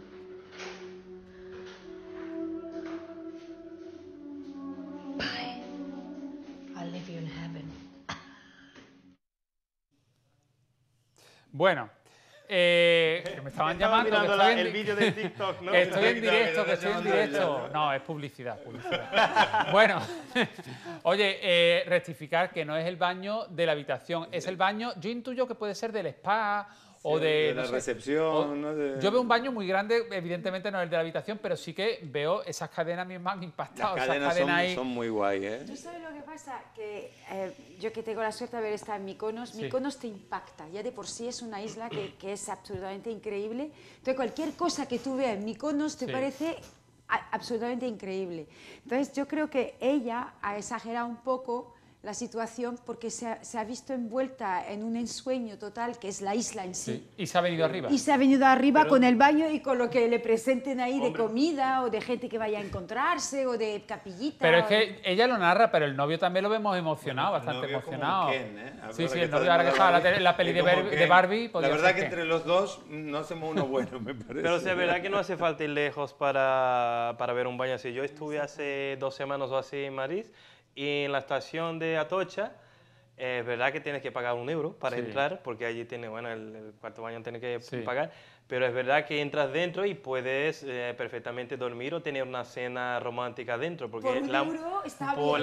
Bueno, eh, me estaban <laughs> llamando. estoy en, el vídeo de TikTok, <laughs> Que estoy en directo, que estoy en directo. No, es publicidad, publicidad. <laughs> bueno, oye, eh, rectificar que no es el baño de la habitación, es el baño, yo intuyo que puede ser del spa o de, la recepción. Yo veo un baño muy grande, evidentemente no es el de la habitación, pero sí que veo esas cadenas mismas impactadas me Las cadenas, son, muy guay, ¿eh? ¿Tú sabes lo que pasa? Que eh, yo que tengo la suerte de haber estado en Mykonos, Mykonos te impacta, ya de por sí es una isla que, es absolutamente increíble. Entonces cualquier cosa que tú veas en Mykonos te parece absolutamente increíble. Entonces yo creo que ella ha exagerado un poco la situación porque se ha, visto envuelta en un ensueño total que es la isla en sí. Y se ha venido arriba. Y se ha venido arriba con el baño y con lo que le presenten ahí de comida o de gente que vaya a encontrarse o de capillita. Pero es que ella lo narra, pero el novio también lo vemos emocionado, bastante emocionado. Ken, ¿eh? Sí, sí, el novio ahora que la, la, la, peli de, Barbie. De la verdad que entre los dos no hacemos uno <laughs> bueno, me parece. Pero sí sea, verdad que no hace falta ir lejos para, para ver un baño así. Yo estuve hace dos semanas o así en Marís y en la estación de Atocha, es verdad que tienes que pagar un euro para entrar, porque allí tiene, bueno, el, cuarto baño tiene que pagar, pero es verdad que entras dentro y puedes eh, perfectamente dormir o tener una cena romántica dentro. Porque por la, duro, está bien, ¿eh?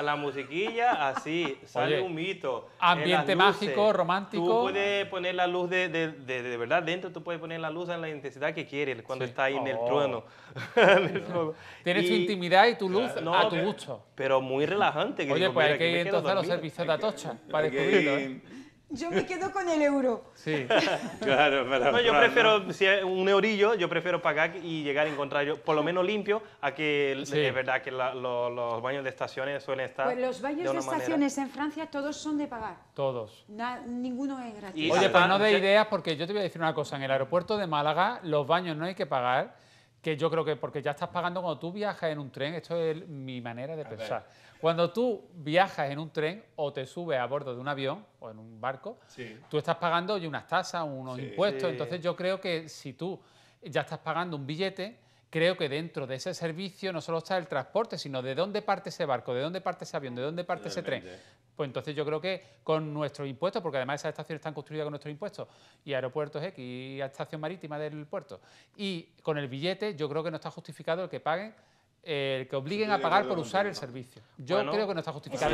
la, musiquilla, así, <laughs> sale un mito. Eh, ambiente mágico, romántico. Tú puedes poner la luz de, de, de, verdad dentro, tú puedes poner la luz en la intensidad que quieres cuando está estás ahí en el oh. <laughs> trueno. Tienes tu intimidad y tu luz a tu gusto. Pero muy relajante. Pues que Oye, pues que ir entonces a los servicios de Atocha <laughs> para descubrirlo. Yo me quedo con el euro. Sí. <laughs> claro, pero... No, yo prefiero, si es un eurillo, yo prefiero pagar y llegar a encontrar, yo, por lo menos limpio, a que es verdad que los baños de estaciones suelen estar... Pues los baños de, estaciones en Francia todos son de pagar. Todos. ninguno es gratis. Oye, para no de ideas, porque yo te voy a decir una cosa, en el aeropuerto de Málaga los baños no hay que pagar, que yo creo que porque ya estás pagando cuando tú viajas en un tren, esto es mi manera de pensar. Cuando tú viajas en un tren o te subes a bordo de un avión o en un barco, tú estás pagando unas tasas, unos impuestos. Entonces yo creo que si tú ya estás pagando un billete, creo que dentro de ese servicio no solo está el transporte, sino de dónde parte ese barco, de dónde parte ese avión, de dónde parte ese tren. Pues entonces yo creo que con nuestros impuestos, porque además esas estaciones están construidas con nuestros impuestos, y aeropuertos X, y estación marítima del puerto, y con el billete yo creo que no está justificado el que paguen eh, que obliguen a pagar por usar el servicio. Yo creo que no está justificado.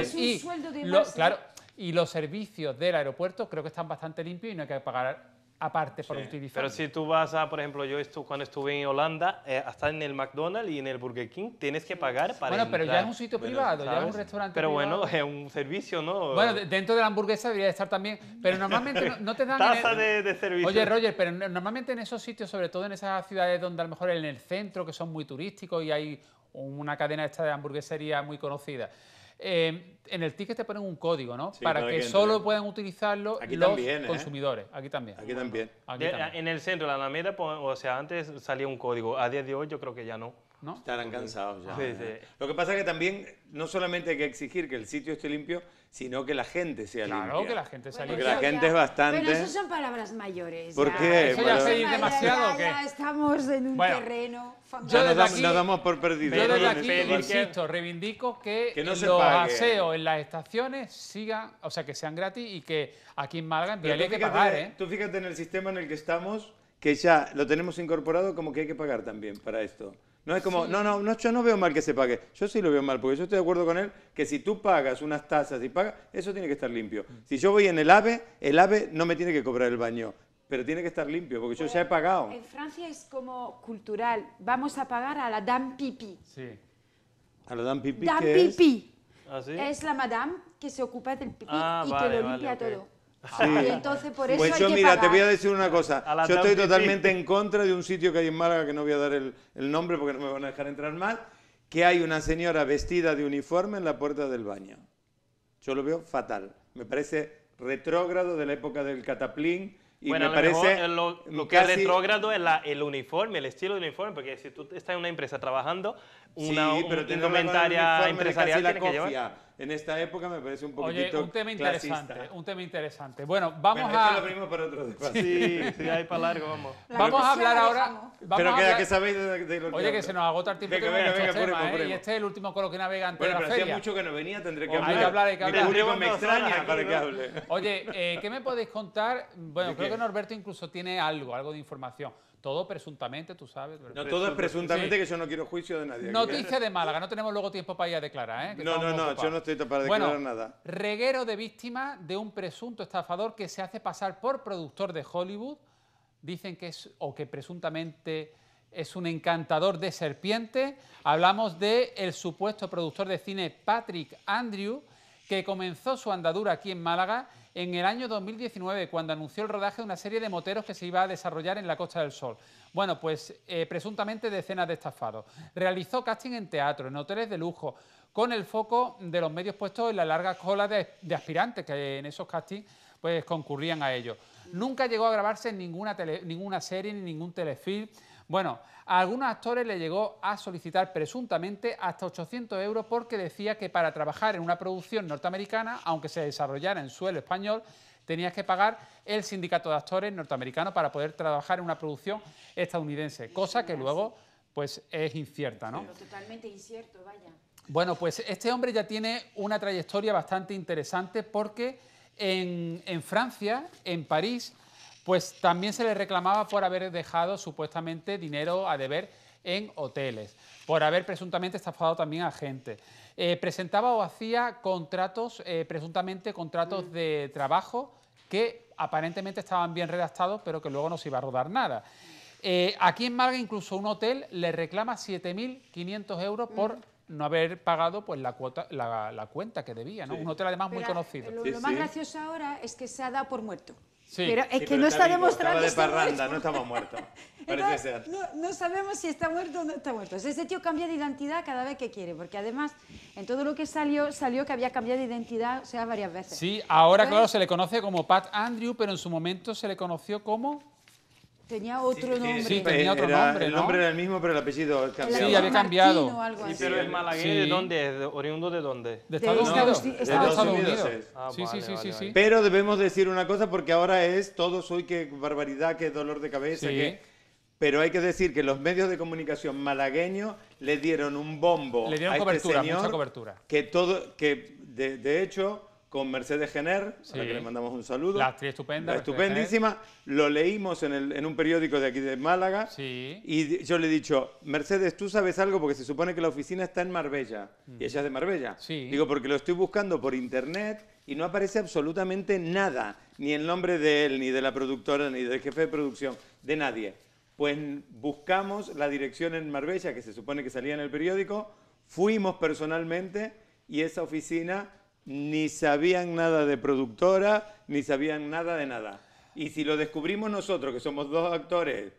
y los servicios del aeropuerto creo que están bastante limpios y no hay que pagar aparte por utilizar. Pero si tú vas a, por ejemplo, yo estuve, cuando estuve en Holanda, eh, hasta en el McDonald's y en el Burger King tienes que pagar para Bueno, pero ya es un sitio privado, ya es un restaurante Pero bueno, es un servicio, ¿no? Bueno, dentro de la hamburguesa debería estar también, pero normalmente no, te dan... servicio. Oye, Roger, pero normalmente en esos sitios, sobre todo en esas ciudades donde a lo mejor en el centro, que son muy turísticos y hay una cadena esta de hamburguesería muy conocida. Eh, en el ticket te ponen un código, ¿no? para, que, solo puedan utilizarlo los ¿eh? consumidores. Aquí también. Aquí también. Eh, en el centro, de la Alameda, pues, o sea, antes salía un código. A día de hoy yo creo que ya no. ¿No? Estarán cansados ya. Lo que pasa es que también no solamente hay que exigir que el sitio esté limpio, sino que la gente sea claro, limpia. Claro, que la gente sea limpia. Porque la gente es bastante... Pero eso son palabras mayores. ¿Por ya. qué? Eso ya se demasiado. Ya, ya, estamos en un terreno Ya ya nos, damos por perdidos. Yo desde aquí, insisto, reivindico que, los aseos en las estaciones sigan, o sea, que sean gratis y que aquí en Málaga en hay que pagar, ¿eh? Tú fíjate en el sistema en el que estamos, que ya lo tenemos incorporado como que hay que pagar también para esto. No es como, no, no, no, yo no veo mal que se pague. Yo sí lo veo mal, porque yo estoy de acuerdo con él que si tú pagas unas tasas y pagas, eso tiene que estar limpio. Mm. Si yo voy en el AVE, el AVE no me tiene que cobrar el baño, pero tiene que estar limpio, porque yo ya he pagado. En Francia es como cultural, vamos a pagar a la dame pipi. Sí. ¿A la dame pipi? Dame Es? ¿Ah, es la madame que se ocupa del pipi ah, y que lo limpia todo. Ah, entonces por eso pues yo, mira, te voy a decir una cosa. Yo estoy totalmente en contra de un sitio que hay en Málaga, que no voy a dar el, nombre porque no me van a dejar entrar mal que hay una señora vestida de uniforme en la puerta del baño. Yo lo veo fatal. Me parece retrógrado de la época del cataplín, y bueno, me lo parece lo, que es retrógrado es el uniforme, el estilo de uniforme, porque si tú estás en una empresa trabajando, una, sí, pero un, un empresarial que llevar en esta época me parece un poquito un tema interesante, un tema interesante. Bueno, vamos bueno, a... Lo abrimos para otro sí, sí, hay <laughs> para largo, vamos. vamos a hablar ahora... Vamos pero a que sabéis de, de que Oye, que, se nos agota el tiempo venga, venga, venga, este temas, ¿eh? Y este es el último lo que navega antes bueno, de la pero feria. hacía mucho que no venía, tendré que hablar. Hay que hablar, hay que hablar. Mira, me extraña aquí, para que hable. Oye, eh, ¿qué me podéis contar? Bueno, creo que Norberto incluso tiene algo, algo de información. Todo presuntamente, tú sabes. No, todo es presuntamente, que yo no quiero juicio de nadie. Noticia ¿eh? de Málaga, no tenemos luego tiempo para ir a declarar. ¿eh? no, no, no, yo no estoy para declarar nada. Reguero de víctima de un presunto estafador que se hace pasar por productor de Hollywood. Dicen que es, o que presuntamente es un encantador de serpiente. Hablamos de supuesto productor de cine Patrick Andrew, que comenzó su andadura aquí en Málaga en el año 2019, cuando anunció el rodaje de una serie de moteros que se iba a desarrollar en la Costa del Sol. Bueno, pues eh, presuntamente decenas de estafados. Realizó casting en teatro, en hoteles de lujo, con el foco de los medios puestos en la larga cola de, aspirantes que en esos castings pues, concurrían a ellos. Nunca llegó a grabarse en ninguna, tele, ninguna serie ni ningún telefilm bueno, a algunos actores le llegó a solicitar presuntamente hasta 800 euros porque decía que para trabajar en una producción norteamericana, aunque se desarrollara en suelo español, tenías que pagar el sindicato de actores norteamericano para poder trabajar en una producción estadounidense, cosa que luego pues es incierta, ¿no? Pero totalmente incierto, vaya. Bueno, pues este hombre ya tiene una trayectoria bastante interesante porque en Francia, en París, pues también se le reclamaba por haber dejado supuestamente dinero a deber en hoteles, por haber presuntamente estafado también a gente. Eh, presentaba o hacía contratos, eh, presuntamente contratos de trabajo que aparentemente estaban bien redactados, pero que luego no se iba a rodar nada. Eh, aquí en Malga incluso un hotel le reclama 7.500 euros por no haber pagado pues, la, cuota, la, cuenta que debía, Un hotel además muy conocido. Lo, más gracioso ahora es que se ha dado por muerto pero es que no está, está no estamos muertos. <laughs> No, sabemos si está muerto o no está muerto. Ese tío cambia de identidad cada vez que quiere, porque además en todo lo que salió, salió que había cambiado de identidad, sea, varias veces. Sí, ahora, claro, se le conoce como Pat Andrew, pero en su momento se le conoció como. Tenía otro nombre. Sí, tenía otro nombre, El nombre era el mismo, pero el apellido cambiado. Sí, había cambiado. Sí, pero es malagueño, ¿de dónde ¿Oriundo de dónde? De Estados, Unidos. De Estados Unidos. Ah, sí, sí, sí, Pero debemos decir una cosa, porque ahora es todo uy, qué barbaridad, qué dolor de cabeza, pero hay que decir que los medios de comunicación malagueños le dieron un bombo le dieron este cobertura, mucha cobertura. que todo que de hecho con Mercedes Gener, a la que le mandamos un saludo. La actriz estupenda. La estupendísima. Lo leímos en, un periódico de aquí de Málaga. Sí. Y yo le he dicho, Mercedes, tú sabes algo porque se supone que la oficina está en Marbella. Mm. Y ella es de Marbella. Sí. Digo, porque lo estoy buscando por internet y no aparece absolutamente nada. Ni el nombre de él, ni de la productora, ni del jefe de producción, de nadie. Pues buscamos la dirección en Marbella, que se supone que salía en el periódico. Fuimos personalmente y esa oficina ni sabían nada de productora, ni sabían nada de nada. Y si lo descubrimos nosotros, que somos dos actores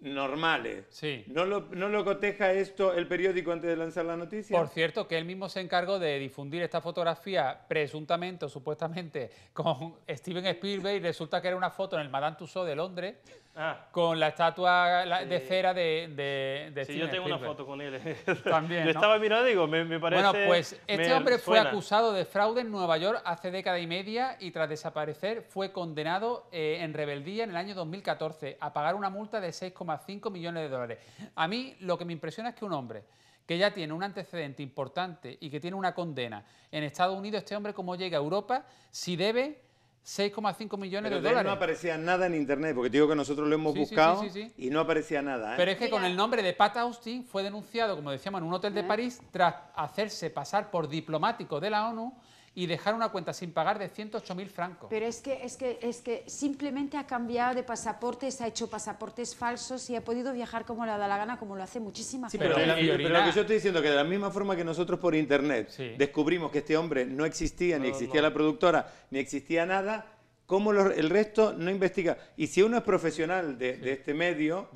normales, ¿no, lo, ¿no lo coteja esto el periódico antes de lanzar la noticia? Por cierto, que él mismo se encargó de difundir esta fotografía presuntamente o supuestamente con <laughs> Steven Spielberg y resulta que era una foto en el Madame Tussauds de Londres Ah. con la estatua de cera de, de, Sí, yo tengo una foto con él. <laughs> También. estaba mirando digo, me, parece. Bueno, pues este hombre fue acusado de fraude en Nueva York hace década y media y tras desaparecer fue condenado eh, en rebeldía en el año 2014 a pagar una multa de 6,5 millones de dólares. A mí lo que me impresiona es que un hombre que ya tiene un antecedente importante y que tiene una condena en Estados Unidos, este hombre como llega a Europa si debe 6,5 millones de dólares. no aparecía nada en internet, porque digo que nosotros lo hemos buscado y no aparecía nada. ¿eh? Pero es que con el nombre de Pat Austin fue denunciado, como decíamos, en un hotel de París tras hacerse pasar por diplomático de la ONU y dejar una cuenta sin pagar de 108.000 francos. Pero es que, es, que, es que simplemente ha cambiado de pasaportes, ha hecho pasaportes falsos y ha podido viajar como le da la gana, como lo hace muchísima sí, Pero, lo que yo estoy diciendo es que de la misma forma que nosotros por internet descubrimos que este hombre no existía, ni existía la productora, ni existía nada, ¿cómo el resto no investiga? Y si uno es profesional de, este medio...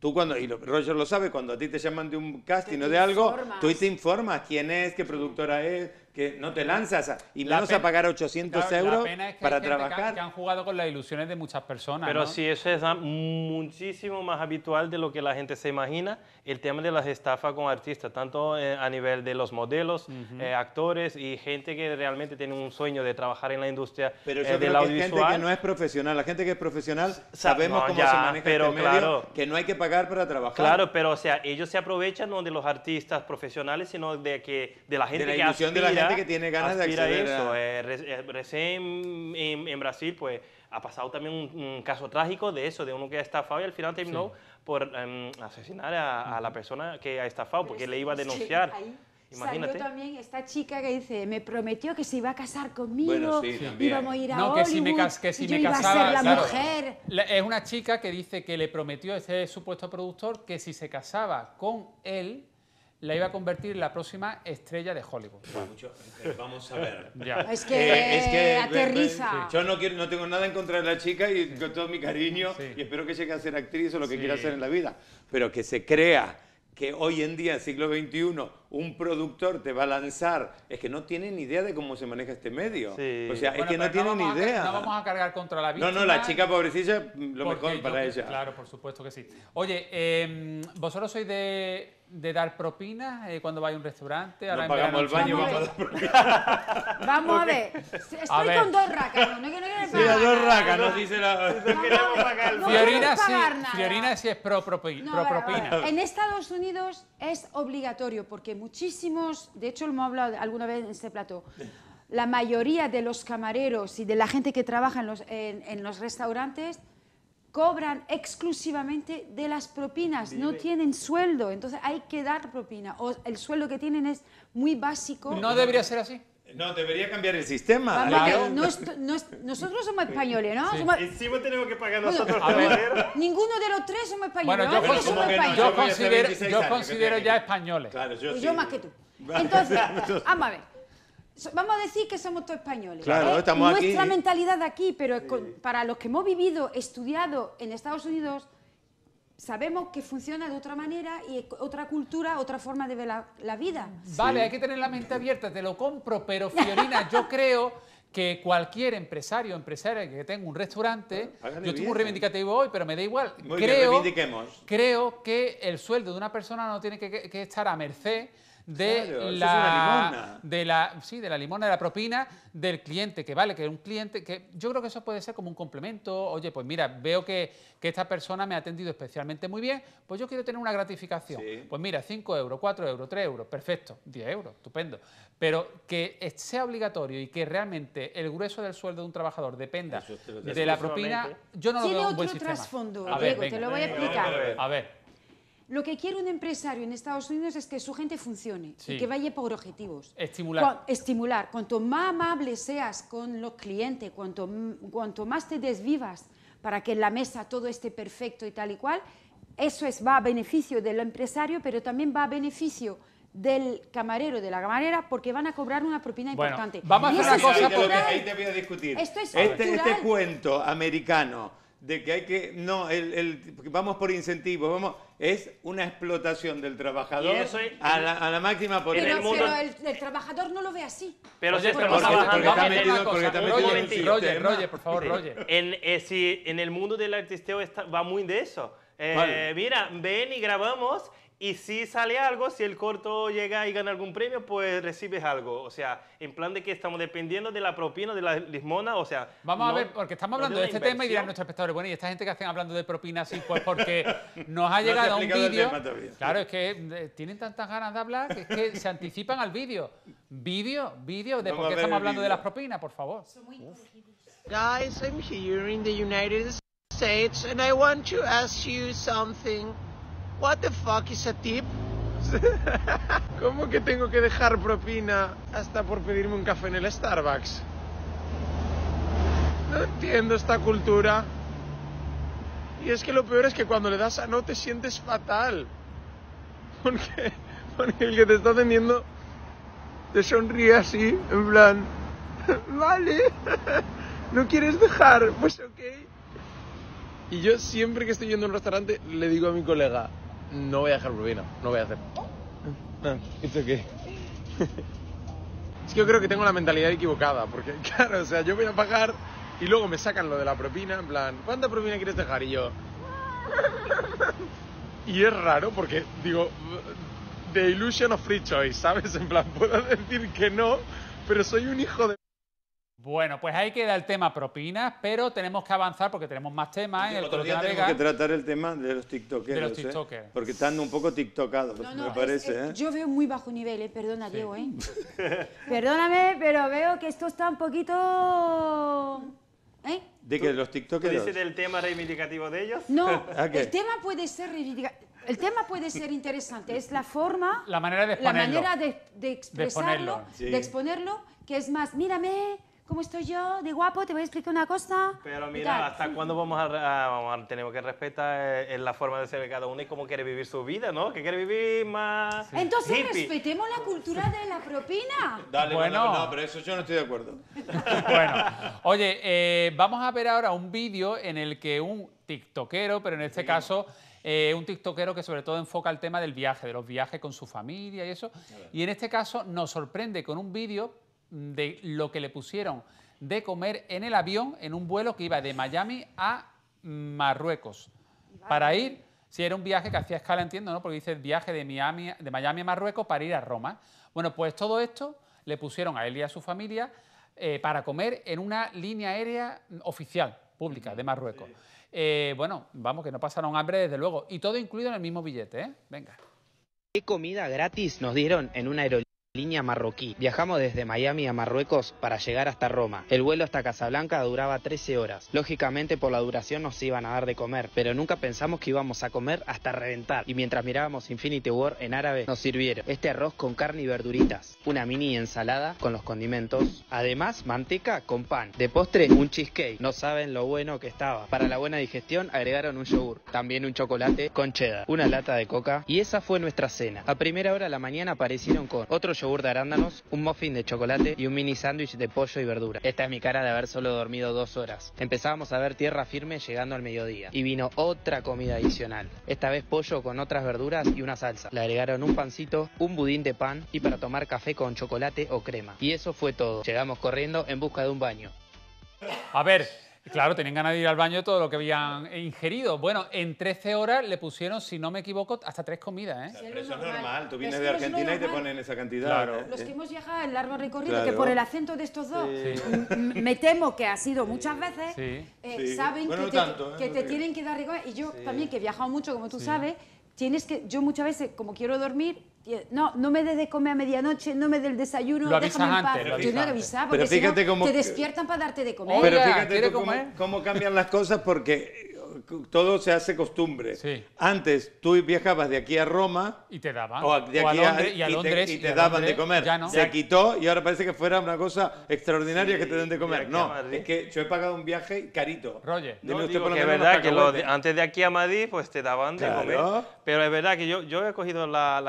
Tú cuando, y Roger lo sabe, cuando a ti te llaman de un casting o de algo, tú te informas quién es, qué productora es, que no te lanzas y menos a pagar 800 euros para trabajar. Que, que han, jugado con las ilusiones de muchas personas. Pero sí, eso es muchísimo más habitual de lo que la gente se imagina, el tema de las estafas con artistas, tanto eh, a nivel de los modelos, eh, actores y gente que realmente tiene un sueño de trabajar en la industria pero eh, yo creo que gente que no es profesional, la gente que es profesional sabemos cómo se maneja este pero medio, claro, que no hay que pagar para trabajar. Claro, pero o sea, ellos se aprovechan no de los artistas profesionales, sino de que de la gente que que tiene ganas de acceder eso. A... eso. Eh, eh, recién en, Brasil, pues, ha pasado también un, caso trágico de eso, de uno que ha estafado y al final terminó por em, asesinar a, la persona que ha estafado porque le iba a denunciar. Imagínate. Salió también esta chica que dice, me prometió que se iba a casar conmigo, íbamos a ir a no, Hollywood, si me, casaba, la mujer. Es una chica que dice que le prometió a ese supuesto productor que si se casaba con él, la iba a convertir en la próxima estrella de Hollywood. vamos a ver. <laughs> Es, que, eh, es, que, aterriza. Yo no, quiero, no tengo nada en contra de la chica y con todo mi cariño y espero que llegue a ser actriz o lo que quiera hacer en la vida, pero que se crea que hoy en día, siglo XXI, un productor te va a lanzar, es que no tienen ni idea de cómo se maneja este medio. O sea, es que no, tienen ni idea. no vamos a cargar contra la víctima. No, no, la chica pobrecilla, lo mejor para ella. Claro, por supuesto que sí. Oye, em, vosotros sois de, dar propinas eh, cuando vais a un restaurante. Ahora no pagamos el baño, vamos a dar propina <laughs> vamos a ver. Estoy con dos racas, no, no quiero pagar. Sí, dos racas, no dice la. Fiorina, sí, Fiorina sí es pro, pro propina. En Estados Unidos es obligatorio porque muchísimos, de hecho lo hemos hablado alguna vez en este plato, la mayoría de los camareros y de la gente que trabaja en los, en, los restaurantes cobran exclusivamente de las propinas, no tienen sueldo, entonces hay que dar propina, o el sueldo que tienen es muy básico. No debería ser así. No, debería cambiar el sistema. nosotros somos españoles, ¿no? Sí. Somos... tenemos que pagar nosotros bueno, Ninguno de los tres somos españoles. yo, considero, yo considero ya españoles. Claro, yo, pues más que tú. <laughs> Entonces, <laughs> vamos a ver. Vamos a decir que somos todos españoles. Claro, Nuestra mentalidad de aquí, pero para los que hemos vivido, estudiado en Estados Unidos, sabemos que funciona de otra manera y otra cultura, otra forma de ver la, vida. Vale, hay que tener la mente abierta, te lo compro, pero Fiorina, yo <laughs> creo que cualquier empresario o empresaria que tenga un restaurante, yo tengo un reivindicativo hoy, pero me da igual. creo, creo que el sueldo de una persona no tiene que estar a merced de, la, de la de la limona, de la propina del cliente, que vale, que un cliente, que yo creo que eso puede ser como un complemento, oye, pues mira, veo que, esta persona me ha atendido especialmente muy bien, pues yo quiero tener una gratificación. Pues mira, 5 euros, 4 euros, 3 euros, perfecto, 10 euros, estupendo. Pero que sea obligatorio y que realmente el grueso del sueldo de un trabajador dependa de la propina, yo no lo veo otro trasfondo, te lo voy a explicar. A ver. Lo que quiere un empresario en Estados Unidos es que su gente funcione y que vaya por objetivos. Estimular. estimular. Cuanto más amable seas con los clientes, cuanto, cuanto más te desvivas para que en la mesa todo esté perfecto y tal y cual, eso es, va a beneficio del empresario, pero también va a beneficio del camarero, de la camarera, porque van a cobrar una propina bueno, importante. Vamos a hacer una cosa. Ahí te, voy a discutir. Esto es este, este cuento americano de que hay que, no, el, el, vamos por incentivos, vamos, es una explotación del trabajador a, la, a, la, máxima por el mundo. Pero el, el, trabajador no lo ve así. Pero si estamos trabajando... Roger, Roger, por favor, Roger. <laughs> En, eh, si en el mundo del artisteo va muy de eso. Eh, mira, ven y grabamos y si sale algo, si el corto llega y gana algún premio, pues recibes algo. O sea, en plan de que estamos dependiendo de la propina, de la limona, o sea... Vamos a ver, porque estamos hablando de, este tema y dirán nuestros espectadores, bueno, y esta gente que hacen hablando de propinas así, pues porque <laughs> nos ha llegado un vídeo... Claro, es que eh, tienen tantas ganas de hablar que, es que se anticipan al vídeo. Vídeo, vídeo, de por qué estamos hablando de las propinas, por favor. Guys, I'm here in the United States and I want to ask you something. What the fuck is a tip? <laughs> ¿Cómo que tengo que dejar propina hasta por pedirme un café en el Starbucks? No entiendo esta cultura. Y es que lo peor es que cuando le das a no te sientes fatal. Porque, porque el que te está atendiendo te sonríe así, en plan, <laughs> vale, <laughs> no quieres dejar, pues ok. Y yo siempre que estoy yendo a un restaurante le digo a mi colega, no voy a dejar propina, no voy a hacer. Ah, ¿Esto qué? es que yo creo que tengo la mentalidad equivocada, porque <laughs> claro, o sea, yo voy a pagar y luego me sacan lo de la propina, en plan, ¿cuánta propina quieres dejar? Y yo... y es raro porque digo, the illusion of free choice, ¿sabes? En plan, puedo decir que no, pero soy un hijo de... Bueno, pues ahí queda el tema propinas, pero tenemos que avanzar porque tenemos más temas. En ¿eh? el tenemos que tratar el tema de los tiktokers. ¿eh? Porque están un poco tiktokados, me parece. ¿eh? Yo veo muy bajo nivel, ¿eh? perdona, Diego. ¿eh? <laughs> Perdóname, pero veo que esto está un poquito... ¿Eh? ¿De que los tiktokers? ¿Dice del tema reivindicativo de ellos? No, el tema puede ser reivindicativo. El tema puede ser interesante, es la forma, la manera de exponerlo, la manera de, expresarlo, de exponerlo, que es más, mírame, ¿Cómo estoy yo? De guapo, te voy a explicar una cosa. Pero mira, ¿hasta cuándo ah, vamos a, tenemos que respetar eh, la forma de ser de cada uno y cómo quiere vivir su vida, ¿no? Que quiere vivir más. Entonces respetemos la cultura de la propina. Dale, bueno, no, pero eso yo no estoy de acuerdo. <laughs> bueno, oye, eh, vamos a ver ahora un vídeo en el que un tiktokero, pero en este caso eh, un tiktokero que sobre todo enfoca el tema del viaje, de los viajes con su familia y eso. Y en este caso nos sorprende con un vídeo de lo que le pusieron de comer en el avión en un vuelo que iba de Miami a Marruecos. Para ir, si era un viaje que hacía escala, entiendo, ¿no? Porque dice viaje de Miami, de Miami a Marruecos para ir a Roma. Bueno, pues todo esto le pusieron a él y a su familia eh, para comer en una línea aérea oficial, pública, de Marruecos. Eh, bueno, vamos, que no pasaron hambre desde luego. Y todo incluido en el mismo billete, ¿eh? Venga. ¿Qué comida gratis nos dieron en un aerolínea? Línea marroquí. Viajamos desde Miami a Marruecos para llegar hasta Roma. El vuelo hasta Casablanca duraba 13 horas. Lógicamente por la duración nos iban a dar de comer, pero nunca pensamos que íbamos a comer hasta reventar. Y mientras mirábamos Infinity War en árabe, nos sirvieron este arroz con carne y verduritas, una mini ensalada con los condimentos, además manteca con pan. De postre, un cheesecake. No saben lo bueno que estaba. Para la buena digestión agregaron un yogur, también un chocolate con cheddar, una lata de coca y esa fue nuestra cena. A primera hora de la mañana aparecieron con otro yogur de arándanos, un muffin de chocolate y un mini sándwich de pollo y verdura. Esta es mi cara de haber solo dormido dos horas. Empezábamos a ver tierra firme llegando al mediodía y vino otra comida adicional. Esta vez pollo con otras verduras y una salsa. Le agregaron un pancito, un budín de pan y para tomar café con chocolate o crema. Y eso fue todo. Llegamos corriendo en busca de un baño. A ver, Claro, tenían ganas de ir al baño todo lo que habían ingerido. Bueno, en 13 horas le pusieron, si no me equivoco, hasta tres comidas. ¿eh? eso es normal. Tú vienes de Argentina y te ponen esa cantidad. ¿eh? Los que hemos viajado el largo recorrido, que por el acento de estos dos, mm, me temo que ha sido muchas veces, saben que, te, tienen que dar rigor. Y yo también, que he viajado mucho, como tú sabes, tienes que, yo muchas veces, como quiero dormir, no, no me dé de comer a medianoche, no me el desayuno, déjame en paz. que avisar, porque si no, te despiertan para darte de comer. Pero fíjate cómo, cambian las cosas, porque todo se hace costumbre. Antes tú viajabas de aquí a Roma y te daban. de y te, daban de comer. Se quitó y ahora parece que fuera una cosa extraordinaria que te den de comer. no, es que yo he pagado un viaje carito. Roger, usted es verdad que antes de aquí a Madrid pues te daban de comer. Pero es verdad que yo, yo he cogido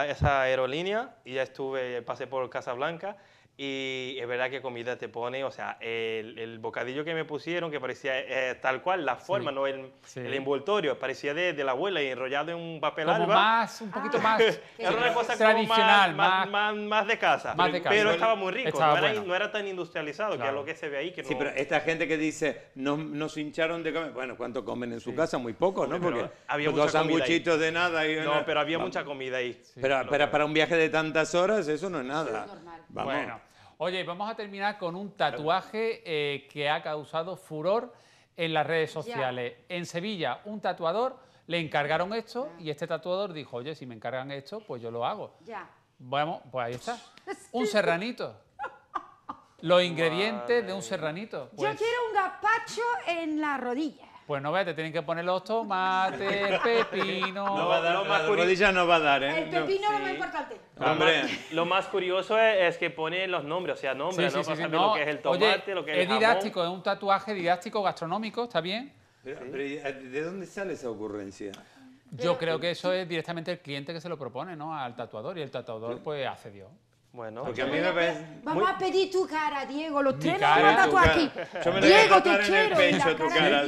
esa aerolínea y ya estuve, pasé por Casablanca y es verdad que comida te pone, o sea, el, bocadillo que me pusieron, que parecía eh, tal cual, la forma, ¿no? El, el, envoltorio, parecía de, la abuela y enrollado en un papel como más, un poquito ah. más. <laughs> Era una cosa tradicional, como más, más, más, de casa. Más de casa. Pero estaba muy rico, no, era, tan industrializado, que es lo que se ve ahí. Que sí, pero esta gente que dice, no, nos hincharon de comer, bueno, ¿cuánto comen en su casa? Muy poco, ¿no? Porque había dos pues, sanguchitos de nada. no, pero había mucha comida ahí. pero, para un viaje de tantas horas, eso no es nada. Es normal. Bueno. Oye, vamos a terminar con un tatuaje eh, que ha causado furor en las redes sociales. En Sevilla, un tatuador le encargaron esto y este tatuador dijo, oye, si me encargan esto, pues yo lo hago. Ya. Bueno, pues ahí está. <laughs> Un serranito. Los ingredientes de un serranito. Yo pues. quiero un gazpacho en la rodilla. Pues no ves, te tienen que poner los tomates, el <laughs> pepino. No va a dar, no, más no va a dar, ¿eh? El pepino no. es lo más importante. Hombre. Lo más curioso es, que pone los nombres, o sea, nombres, ¿no? Sí, lo que es el tomate, lo que es, el Es didáctico, es un tatuaje didáctico gastronómico, ¿está bien? Pero, eh, ¿De dónde sale esa ocurrencia? Yo eh, creo que eh, eso es directamente el cliente que se lo propone, ¿no? Al tatuador, y el tatuador, pues, accedió. Bueno, porque a mí me Vamos a pedir tu cara, Diego. Los tres cara, nos aquí. Diego, tu cara,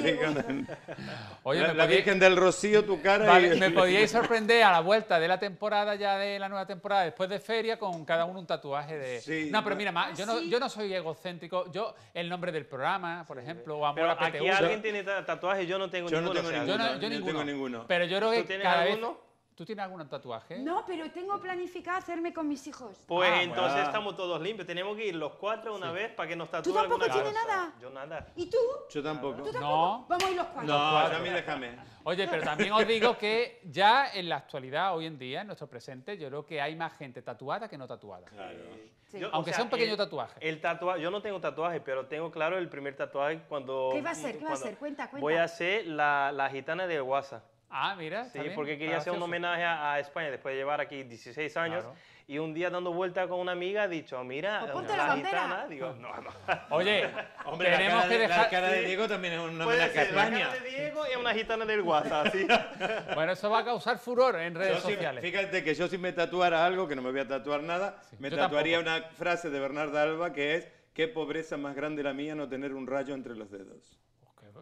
Oye, la, Virgen del Rocío, tu cara. Vale, Me podíais sorprender a la vuelta de la temporada, ya de la nueva temporada, después de Feria, con cada uno un tatuaje de. no, pero mira, más, yo, no, yo no soy egocéntrico. Yo, el nombre del programa, por ejemplo, o Amor pero a PTU. Aquí alguien tiene tatuaje, yo no tengo yo ninguno. No tengo ninguno yo, no, Tengo ninguno. Pero yo creo que. cada alguno? ¿Tú tienes algún tatuaje? No, pero tengo planificado hacerme con mis hijos. Pues ah, entonces estamos todos limpios. Tenemos que ir los cuatro una vez para que nos tatúen. ¿Tú tampoco tienes nada? Yo nada. ¿Y tú? Yo tampoco. ¿Tú No. Vamos a ir los cuatro. No, mí déjame. Oye, pero también os digo que ya en la actualidad, hoy en día, en nuestro presente, yo creo que hay más gente tatuada que no tatuada. Claro. Aunque sea, un pequeño tatuaje. El yo no tengo tatuaje, pero tengo claro el primer tatuaje cuando... ¿Qué va a ser? ¿Qué va a ser? Cuenta, cuenta. Voy a hacer la, la gitana de WhatsApp. Ah, mira. Sí, porque quería hacer un homenaje a, España después de llevar aquí 16 años. Y un día dando vuelta con una amiga, ha dicho, mira, una pues la, gitana. Digo, no, <laughs> Oye, <laughs> hombre, la cara, de Diego también es una homenaje a España. La cara de Diego y una gitana del WhatsApp, ¿sí? <laughs> Bueno, eso va a causar furor en redes sociales. fíjate que yo si me tatuara algo, que no me voy a tatuar nada, me tatuaría una frase de Bernardo Alba que es, qué pobreza más grande la mía no tener un rayo entre los dedos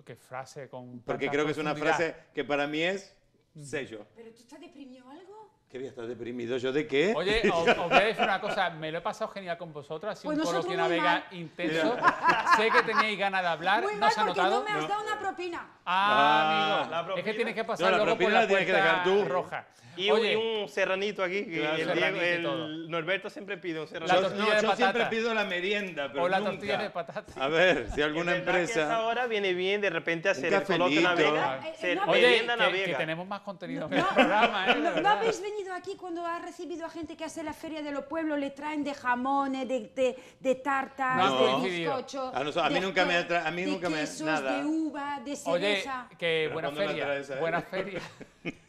qué frase con... Porque creo que es una frase que para mí es mm. sello. ¿Pero tú estás deprimido algo? quería voy a estar deprimido yo de qué? Oye, os, voy a decir una cosa, me lo he pasado genial con vosotros ha pues un coloquio navega intenso. <laughs> sé que teníais ganas de hablar, muy ¿no mal, porque notado. no me has dado una propina. Ah, ah la amigo, es que tienes que pasar por la, propina puerta que dejar tú. roja. Y, Oye, un serranito aquí, que el, Norberto siempre pide un serranito. yo, no, yo siempre pido la merienda, pero O la nunca. tortilla de patatas A ver, si alguna empresa... ahora viene bien de repente hacer el coloquio navega. Eh, eh, Oye, que tenemos más contenido en el programa. ¿eh? No habéis venido venido aquí cuando ha recibido a gente que hace la feria de los pueblos? Le traen de jamones, de, de, tartas, de bizcocho. A, a mí nunca me a mí de nunca quesos, me nada. de uva, de cerveza. Oye, que buena feria, <laughs> buena feria,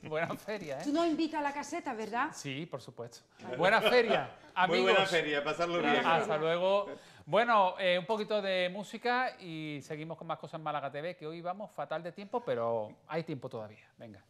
buena ¿eh? feria. Tú no invitas a la caseta, ¿verdad? Sí, por supuesto. Buena feria, amigos. Muy buena feria, pasarlo bien. Hasta luego. Bueno, eh, un poquito de música y seguimos con más cosas en Málaga TV, que hoy vamos fatal de tiempo, pero hay tiempo todavía. Venga.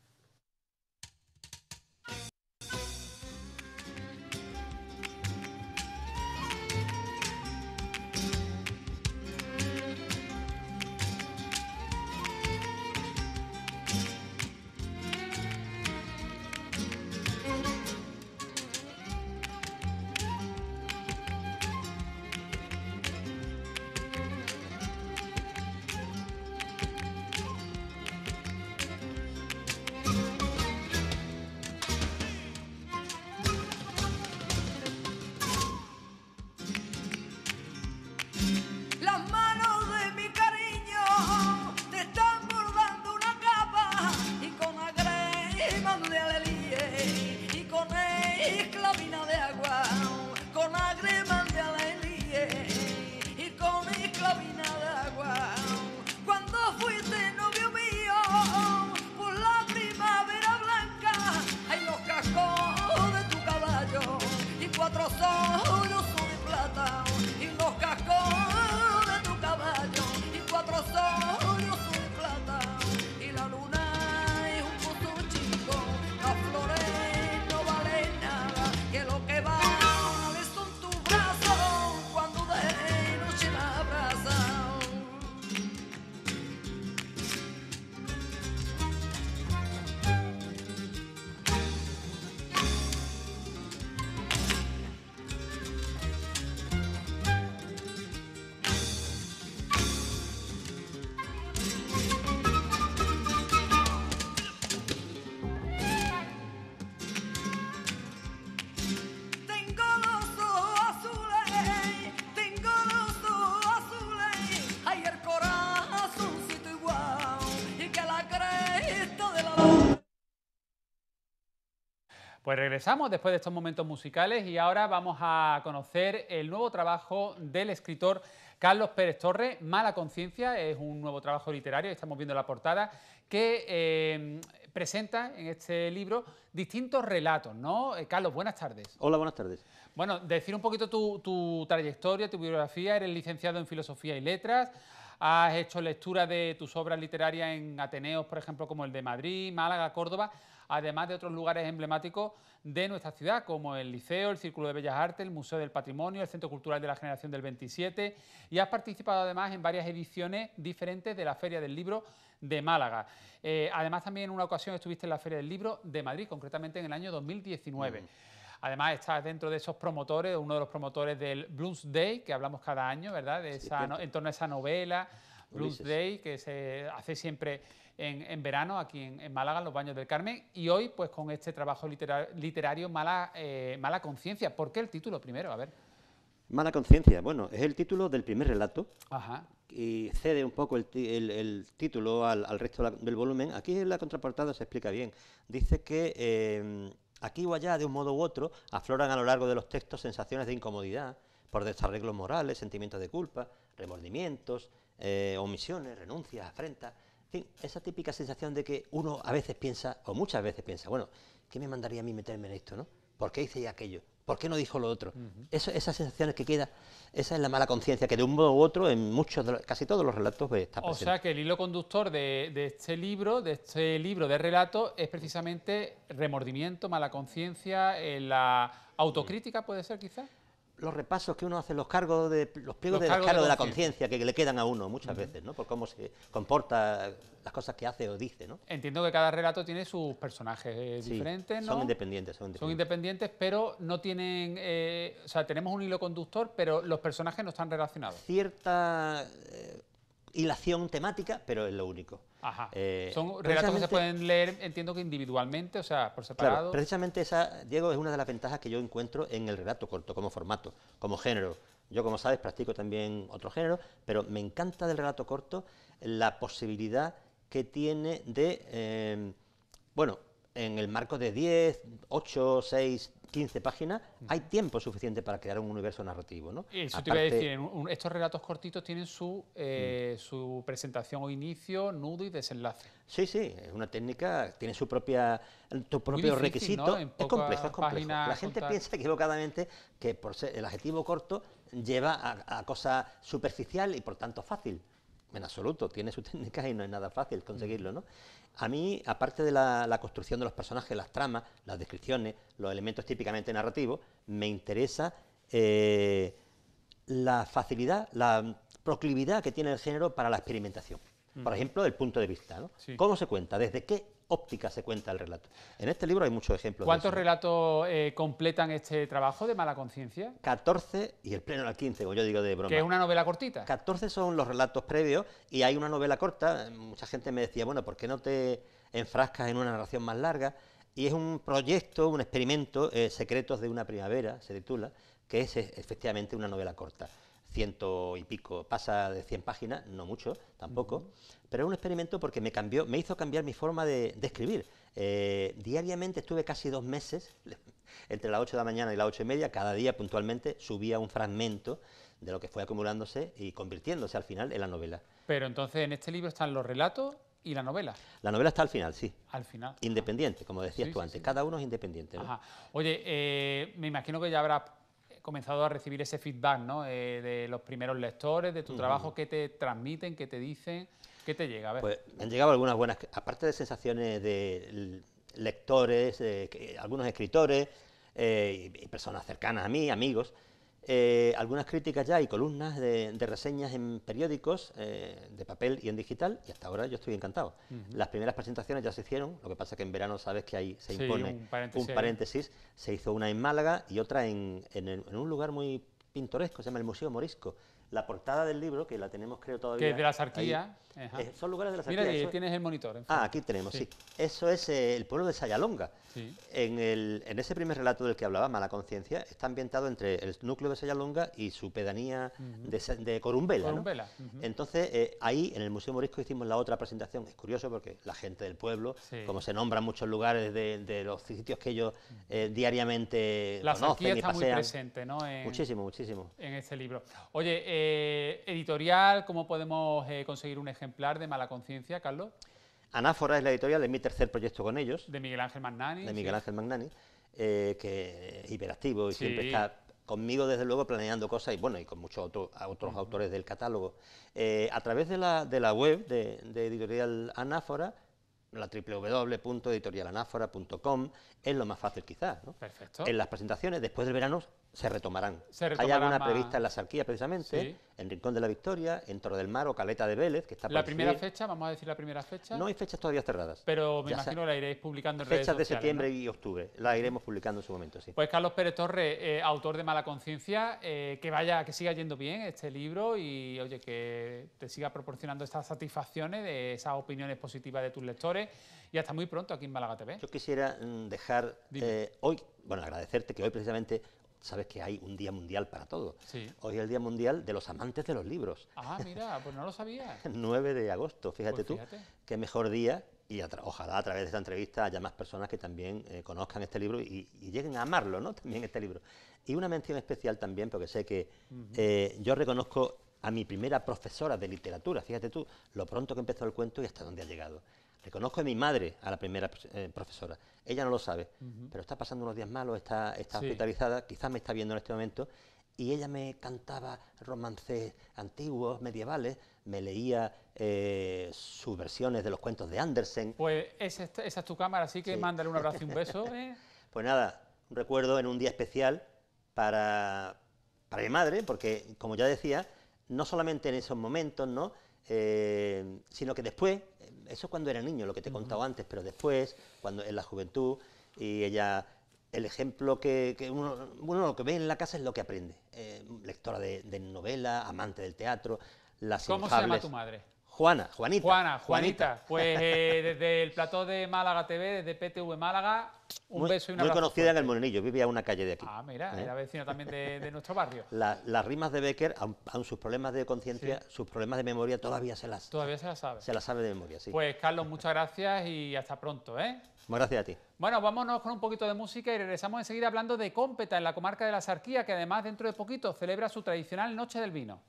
Pues regresamos después de estos momentos musicales y ahora vamos a conocer el nuevo trabajo del escritor Carlos Pérez Torres, Mala Conciencia, es un nuevo trabajo literario, estamos viendo la portada, que eh, presenta en este libro distintos relatos, ¿no? Eh, Carlos, buenas tardes. Hola, buenas tardes. Bueno, decir un poquito tu, tu trayectoria, tu biografía, eres licenciado en Filosofía y Letras, has hecho lectura de tus obras literarias en Ateneos, por ejemplo, como el de Madrid, Málaga, Córdoba además de otros lugares emblemáticos de nuestra ciudad, como el Liceo, el Círculo de Bellas Artes, el Museo del Patrimonio, el Centro Cultural de la Generación del 27 y has participado además en varias ediciones diferentes de la Feria del Libro de Málaga. Eh, además también en una ocasión estuviste en la Feria del Libro de Madrid, concretamente en el año 2019. Además, estás dentro de esos promotores, uno de los promotores del Blues Day, que hablamos cada año, ¿verdad? en torno a esa novela, Blues Day, que se hace siempre en, verano aquí en, Málaga, en los Baños del Carmen. Y hoy, pues con este trabajo literario, Mala, eh, mala Conciencia. ¿Por qué el título primero? A ver. Mala Conciencia, bueno, es el título del primer relato. Y cede un poco el, título al, resto del volumen. Aquí en la contraportada se explica bien. Dice que. Eh, aquí o allá, de un modo u otro, afloran a lo largo de los textos sensaciones de incomodidad, por desarreglos morales, sentimientos de culpa, remordimientos, eh, omisiones, renuncias, afrentas, en fin, esa típica sensación de que uno a veces piensa, o muchas veces piensa, bueno, ¿qué me mandaría a mí meterme en esto, no? ¿Por qué hice aquello? ¿Por qué no dijo lo otro? Eso, esas sensaciones que queda, esa es la mala conciencia que de un modo u otro en muchos, casi todos los relatos está presente. O sea que el hilo conductor de, este libro, de este libro de relatos, es precisamente remordimiento, mala conciencia, eh, la autocrítica puede ser quizás los repasos que uno hace, los cargos de los pliegos de cargo de la conciencia que le quedan a uno muchas veces, ¿no? Por cómo se comporta, las cosas que hace o dice, ¿no? Entiendo que cada relato tiene sus personajes eh, diferentes, Son independientes, son independientes. Son independientes, pero no tienen, eh, o sea, tenemos un hilo conductor, pero los personajes no están relacionados. Cierta eh, la acción temática, pero es lo único. Eh, Son relatos que se pueden leer, entiendo que individualmente, o sea, por separado. precisamente esa, Diego, es una de las ventajas que yo encuentro en el relato corto, como formato, como género. Yo, como sabes, practico también otro género, pero me encanta del relato corto la posibilidad que tiene de, eh, bueno, en el marco de 10, 8, 6, 15 páginas, mm. hay tiempo suficiente para crear un universo narrativo. ¿no? estos relatos cortitos tienen eh, mm. su, presentación o inicio, nudo y desenlace. Sí, sí, es una técnica, tiene su propia, propio requisito. Es complejo, es complejo. La gente piensa equivocadamente que por el adjetivo corto lleva a, a cosa superficial y por tanto fácil en absoluto, tiene su <laughs> técnica y no es nada fácil conseguirlo, ¿no? A mí, aparte de la, construcción de los personajes, las tramas, las descripciones, los elementos típicamente narrativos, me interesa eh, la facilidad, la proclividad que tiene el género para la experimentación. Por ejemplo, el punto de vista, ¿no? ¿Cómo se cuenta? ¿Desde qué óptica se cuenta el relato. En este libro hay muchos ejemplos. ¿Cuántos relatos eh, completan este trabajo de mala conciencia? 14 y el pleno al 15, como yo digo de broma. ¿Que es una novela cortita? 14 son los relatos previos y hay una novela corta. Mucha gente me decía, bueno, ¿por qué no te enfrascas en una narración más larga? Y es un proyecto, un experimento, eh, Secretos de una primavera, se titula, que es efectivamente una novela corta ciento y pico, pasa de cien páginas, no mucho tampoco, pero es un experimento porque me cambió, me hizo cambiar mi forma de, escribir. Eh, diariamente estuve casi dos meses, <laughs> entre las 8 de la mañana y las ocho y media, cada día puntualmente subía un fragmento de lo que fue acumulándose y convirtiéndose al final en la novela. Pero entonces en este libro están los relatos ¿Y la novela? La novela está al final, sí. Al final. Independiente, como decías tú antes. Cada uno es independiente. Oye, eh, me imagino que ya habrá comenzado a recibir ese feedback ¿no? Eh, de los primeros lectores, de tu trabajo, que te transmiten, qué te dicen, qué te llega? Pues me han llegado algunas buenas, aparte de sensaciones de lectores, eh, algunos escritores eh, y personas cercanas a mí, amigos, eh, algunas críticas ya y columnas de, reseñas en periódicos eh, de papel y en digital, y hasta ahora yo estoy encantado. Las primeras presentaciones ya se hicieron, lo que pasa que en verano sabes que ahí se impone un paréntesis. Se hizo una en Málaga y otra en, un lugar muy pintoresco, se llama el Museo Morisco. La portada del libro, que la tenemos creo todavía... de la sarquía. Eh, son lugares de la Mira, ahí tienes el monitor. Ah, aquí tenemos, sí. Eso es eh, el pueblo de Sayalonga. En, ese primer relato del que hablaba, La Conciencia, está ambientado entre el núcleo de Sayalonga y su pedanía de, Corumbela. Entonces, eh, ahí en el Museo Morisco hicimos la otra presentación. Es curioso porque la gente del pueblo, como se nombran muchos lugares de, los sitios que ellos diariamente la conocen y La está muy presente, ¿no? muchísimo, muchísimo. En este libro. Oye, editorial, ¿cómo podemos conseguir un ejemplo? de Mala Conciencia, Carlos. Anáfora es la editorial de mi tercer proyecto con ellos. De Miguel Ángel Magnani. De Miguel Ángel Magnani, eh, que es hiperactivo y siempre está conmigo desde luego planeando cosas y bueno y con muchos otros autores del catálogo. Eh, a través de la, web de, editorial Anáfora, la www.editorialanáfora.com es lo más fácil quizás. Perfecto. En las presentaciones, después del verano, se retomarán. Hay alguna prevista en la Sarquía, precisamente, en Rincón de la Victoria, en Toro del Mar o Caleta de Vélez, que está ¿La primera fecha? Vamos a decir la primera fecha. No hay fechas todavía cerradas. Pero me imagino que la iréis publicando en fechas Fechas de septiembre y octubre, la iremos publicando en su momento, sí. Pues Carlos Pérez Torres, eh, autor de Mala Conciencia, eh, que vaya, que siga yendo bien este libro y, oye, que te siga proporcionando estas satisfacciones, de esas opiniones positivas de tus lectores y hasta muy pronto aquí en Málaga TV. Yo quisiera mm, dejar eh, hoy, bueno, agradecerte que hoy precisamente sabes que hay un día mundial para todo. Hoy es el día mundial de los amantes de los libros. Ah, mira, pues no lo sabía. 9 <laughs> de agosto, pues fíjate, tú, qué mejor día y ojalá a través de esta entrevista haya más personas que también eh, conozcan este libro y, lleguen a amarlo, ¿no? También este libro. Y una mención especial también, porque sé que eh, yo reconozco a mi primera profesora de literatura, fíjate tú, lo pronto que empezó el cuento y hasta dónde ha llegado. Reconozco a mi madre, a la primera eh, profesora. Ella no lo sabe, pero está pasando unos días malos, está, hospitalizada, quizás me está viendo en este momento, y ella me cantaba romances antiguos, medievales, me leía eh, sus versiones de los cuentos de Andersen. Pues esa, es tu cámara, así que mándale un abrazo y un beso. <laughs> Eh. Pues nada, un recuerdo en un día especial para, mi madre, porque como ya decía, no solamente en esos momentos, ¿no? sino que después, eso cuando era niño, lo que te he contado antes, pero después, cuando en la juventud, y ella, el ejemplo que, uno, lo que ve en la casa es lo que aprende. Eh, lectora de, novelas, amante del teatro, las ¿Cómo se llama tu madre? Juana, Juanita. Juana, Juanita. Pues eh, desde el plató de Málaga TV, desde PTV Málaga, un beso y una Muy conocida en el Molinillo, vivía una calle de aquí. Ah, mira, ¿Eh? era vecina también de, nuestro barrio. las rimas de Becker, aun, sus problemas de conciencia, sus problemas de memoria, todavía se las... Todavía se las sabe. Se las sabe de memoria, sí. Pues, Carlos, muchas gracias y hasta pronto, ¿eh? Muchas gracias a ti. Bueno, vámonos con un poquito de música y regresamos enseguida hablando de Cómpeta, en la comarca de la Sarquía, que además dentro de poquito celebra su tradicional Noche del Vino.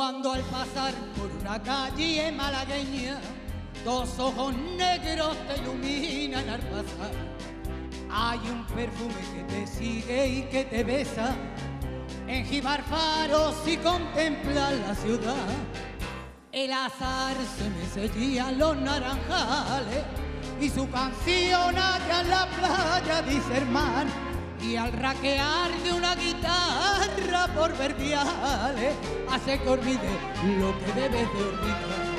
Cuando al pasar por una calle malagueña, dos ojos negros te iluminan al pasar. Hay un perfume que te sigue y que te besa, enjibar faros y contemplar la ciudad. El azar se me seguía los naranjales y su canción allá en la playa dice hermano y al raquear de una guitarra por verdiales hace que olvide lo que debes de olvidar.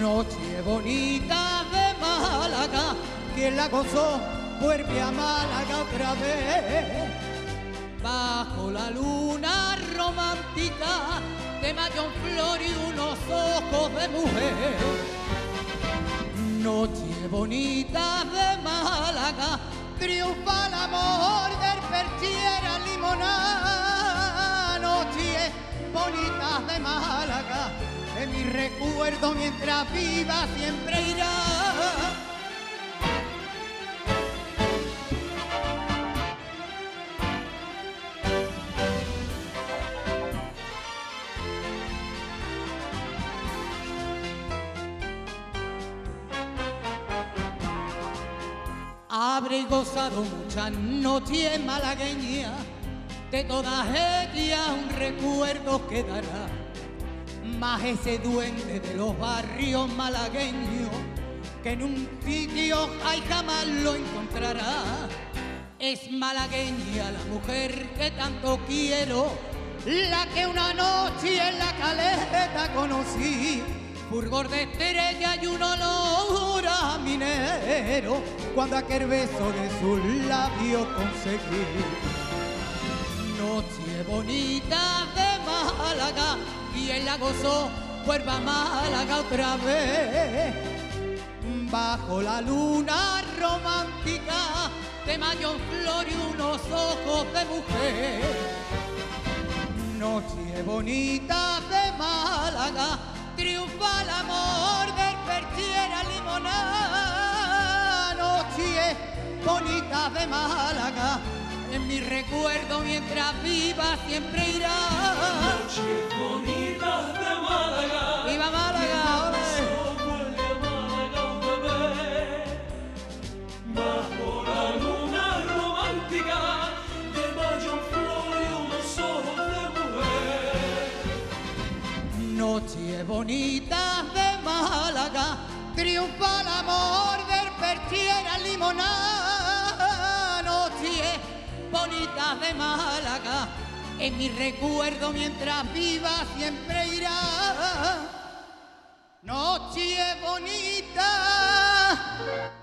Noche bonita de Málaga, quien la gozó vuelve a Málaga otra vez. Bajo la luna romántica de mayón flor y unos ojos de mujer. Noche bonita de Málaga, Triunfa el amor del Perchiera limonada, Noches bonitas de Málaga, en mi recuerdo mientras viva siempre irá. Habré gozado muchas noches malagueñas, de todas ellas un recuerdo quedará. Más ese duende de los barrios malagueños, que en un sitio hay jamás lo encontrará. Es malagueña la mujer que tanto quiero, la que una noche en la caleta conocí burgor de estrella y un olor a minero, cuando aquel beso de sus labios conseguí. Noche bonita de Málaga, y él la gozó, vuelva Málaga otra vez. Bajo la luna romántica, de mayo flor y unos ojos de mujer. Noche bonita de Málaga, Triunfa el amor del perciera Limonada, noche bonitas de Málaga. En mi recuerdo mientras viva siempre irá. Noches bonitas de Málaga. ¡Viva Málaga! Málaga. noche bonita de Málaga, triunfa el amor del perchiera limonada. Noche bonita de Málaga, en mi recuerdo mientras viva siempre irá. Noche bonita.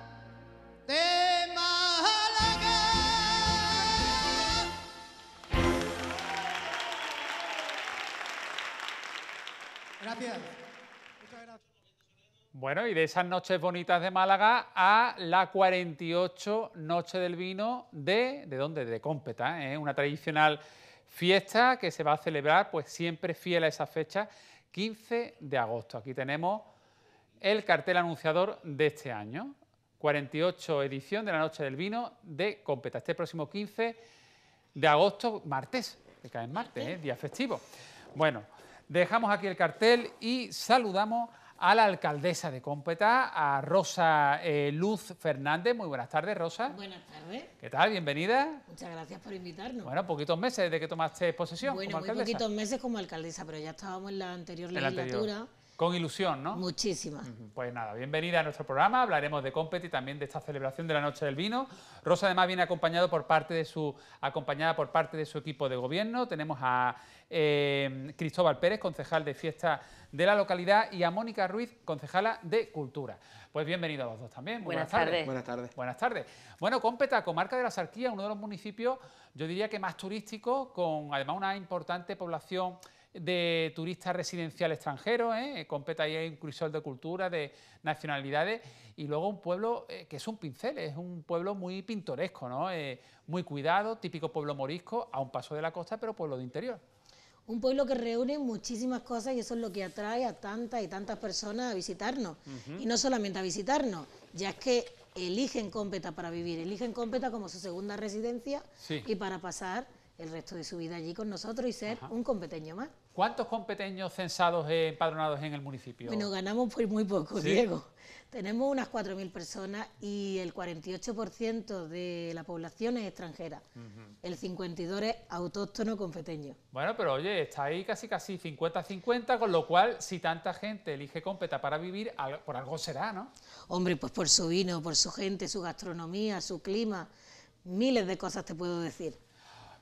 Bueno, y de esas noches bonitas de Málaga a la 48 Noche del Vino de, ¿de dónde? De Cómpeta, ¿eh? una tradicional fiesta que se va a celebrar, pues siempre fiel a esa fecha, 15 de agosto. Aquí tenemos el cartel anunciador de este año, 48 edición de la Noche del Vino de Cómpeta, este próximo 15 de agosto, martes, que cae en martes, ¿eh? día festivo. Bueno. Dejamos aquí el cartel y saludamos a la alcaldesa de Competá, a Rosa eh, Luz Fernández. Muy buenas tardes, Rosa. Buenas tardes. ¿Qué tal? Bienvenida. Muchas gracias por invitarnos. Bueno, poquitos meses desde que tomaste posesión bueno, como alcaldesa. poquitos meses como alcaldesa, pero ya estábamos en la anterior legislatura. Con ilusión, ¿no? Muchísima. Pues nada, bienvenida a nuestro programa. Hablaremos de Compet y también de esta celebración de la Noche del Vino. Rosa además viene acompañado por parte de su, acompañada por parte de su equipo de gobierno. Tenemos a eh, Cristóbal Pérez, concejal de fiesta de la localidad, y a Mónica Ruiz, concejala de Cultura. Pues bienvenido a los dos también. buenas, tardes. Buenas tardes. Buenas tardes. Bueno, Competa, comarca de la Sarquía, uno de los municipios, yo diría que más turístico, con además una importante población de turistas residencial extranjeros, ¿eh? eh, ...Competa y ahí un de cultura, de nacionalidades, y luego un pueblo eh, que es un pincel, es un pueblo muy pintoresco, ¿no? muy cuidado, típico pueblo morisco, a un paso de la costa, pero pueblo de interior. Un pueblo que reúne muchísimas cosas y eso es lo que atrae a tantas y tantas personas a visitarnos. Y no solamente a visitarnos, ya es que eligen Competa para vivir, eligen Competa como su segunda residencia y para pasar el resto de su vida allí con nosotros y ser un competeño más. ¿Cuántos competeños censados eh, empadronados en el municipio? Bueno, ganamos pues muy poco, Diego. Tenemos unas 4.000 personas y el 48% de la población es extranjera. El 52 es autóctono competeño. Bueno, pero oye, está ahí casi casi 50-50, con lo cual si tanta gente elige Competa para vivir, por algo será, ¿no? Hombre, pues por su vino, por su gente, su gastronomía, su clima, miles de cosas te puedo decir.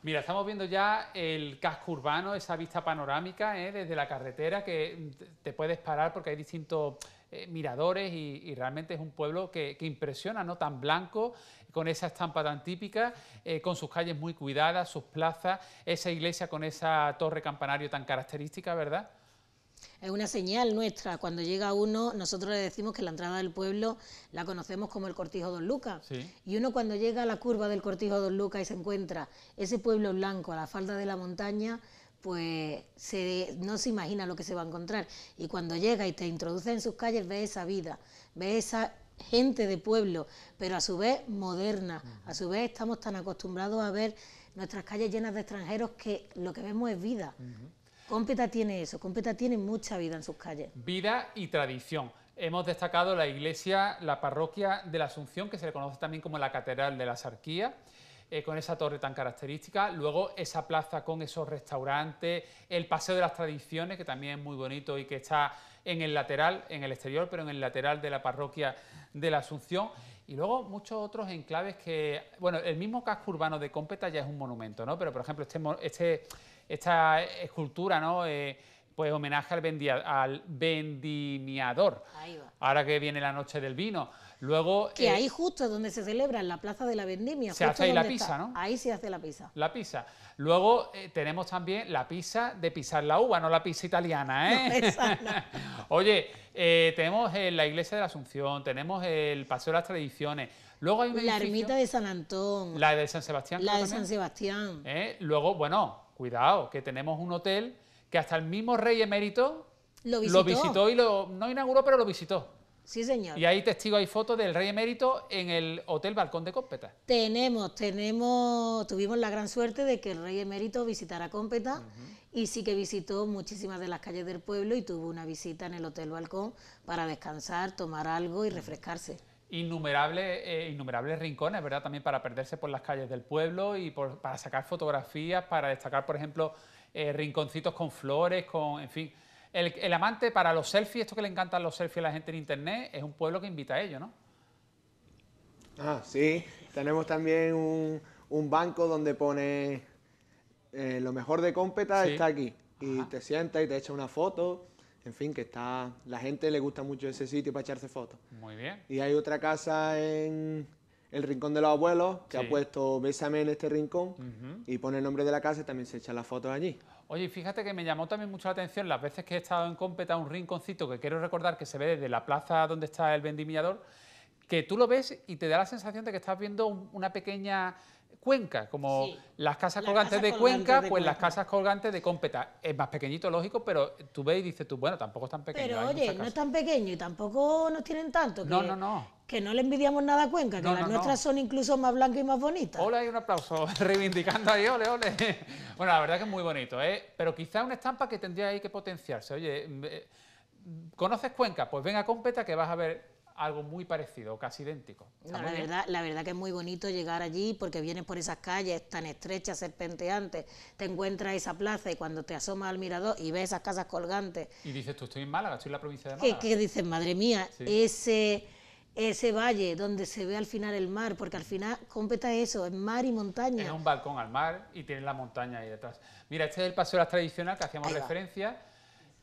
Mira, estamos viendo ya el casco urbano, esa vista panorámica ¿eh? desde la carretera que mm, te puedes parar porque hay distintos eh, miradores y, realmente es un pueblo que, impresiona, ¿no? Tan blanco, con esa estampa tan típica, eh, con sus calles muy cuidadas, sus plazas, esa iglesia con esa torre campanario tan característica, ¿verdad? Es una señal nuestra. Cuando llega uno, nosotros le decimos que la entrada del pueblo la conocemos como el Cortijo Don Lucas. Y uno cuando llega a la curva del Cortijo Don Lucas y se encuentra ese pueblo blanco a la falda de la montaña, pues no se imagina lo que se va a encontrar. Y cuando llega y te introduce en sus calles, ve esa vida, ve esa gente de pueblo, pero a su vez moderna. A su vez estamos tan acostumbrados a ver nuestras calles llenas de extranjeros que lo que vemos es vida, Competa tiene eso, Competa tiene mucha vida en sus calles. Vida y tradición. Hemos destacado la iglesia, la parroquia de la Asunción, que se le conoce también como la Catedral de la Sarquía, eh, con esa torre tan característica. Luego esa plaza con esos restaurantes, el Paseo de las Tradiciones, que también es muy bonito y que está en el lateral, en el exterior, pero en el lateral de la parroquia de la Asunción. Y luego muchos otros enclaves que, bueno, el mismo casco urbano de Competa ya es un monumento, ¿no? Pero, por ejemplo, este, este esta escultura, ¿no? Eh, pues homenaje al, al vendimiador. Ahí va. Ahora que viene la noche del vino. Luego. Que eh, ahí justo es donde se celebra, en la plaza de la vendimia. Se hace ahí la pisa, ¿no? Ahí se hace la pizza. La pizza. Luego eh, tenemos también la pizza de pisar la uva, no la pizza italiana, ¿eh? <laughs> Oye, tenemos la iglesia de la Asunción, tenemos el Paseo de las Tradiciones. Luego hay La ermita de San Antón. La de San Sebastián. La de San Sebastián. Luego, bueno, Cuidado, que tenemos un hotel que hasta el mismo rey emérito lo visitó, y lo, no inauguró, pero lo visitó. Sí, señor. Y ahí, testigo, hay fotos del rey emérito en el Hotel Balcón de Cómpeta. Tenemos, tenemos, tuvimos la gran suerte de que el rey emérito visitara Cómpeta y sí que visitó muchísimas de las calles del pueblo y tuvo una visita en el Hotel Balcón para descansar, tomar algo y refrescarse innumerables, eh, innumerables rincones, ¿verdad? También para perderse por las calles del pueblo y para sacar fotografías, para destacar, por ejemplo, eh, rinconcitos con flores, con, en fin. El, amante para los selfies, esto que le encantan los selfies a la gente en internet, es un pueblo que invita a ello, ¿no? Ah, sí. Tenemos también un, banco donde pone eh, lo mejor de Competa está aquí. Y te sientas y te echa una foto en fin, que está, la gente le gusta mucho ese sitio para echarse fotos. Muy bien. Y hay otra casa en el Rincón de los Abuelos que ha puesto Bésame en este rincón y pone el nombre de la casa y también se echan las fotos allí. Oye, fíjate que me llamó también mucho la atención las veces que he estado en Competa, un rinconcito que quiero recordar que se ve desde la plaza donde está el vendimillador, que tú lo ves y te da la sensación de que estás viendo una pequeña Cuenca, como las casas colgantes de, Cuenca, pues las casas colgantes de Cómpeta. Es más pequeñito, lógico, pero tú ves y dices tú, bueno, tampoco es tan pequeño. Pero oye, no es tan pequeño y tampoco nos tienen tanto. Que, no, no, no. Que no le envidiamos nada a Cuenca, que las nuestras son incluso más blancas y más bonitas. Hola, hay un aplauso <laughs> reivindicando ahí, ole, ole. Bueno, la verdad que es muy bonito, ¿eh? pero quizá una estampa que tendría ahí que potenciarse. Oye, mm, eh, ¿conoces Cuenca? Pues ven a Cómpeta que vas a ver algo muy parecido, casi idéntico. la, verdad, la verdad que es muy bonito llegar allí porque vienes por esas calles tan estrechas, serpenteantes, te encuentras esa plaza y cuando te asomas al mirador y ves esas casas colgantes... Y dices, tú estoy en Málaga, estoy en la provincia de Málaga. ¿Qué, dices, madre mía? Ese ese valle donde se ve al final el mar, porque al final completa eso, es mar y montaña. Es un balcón al mar y tienes la montaña ahí detrás. Mira, este es el Paseo las Tradicional que hacíamos referencia,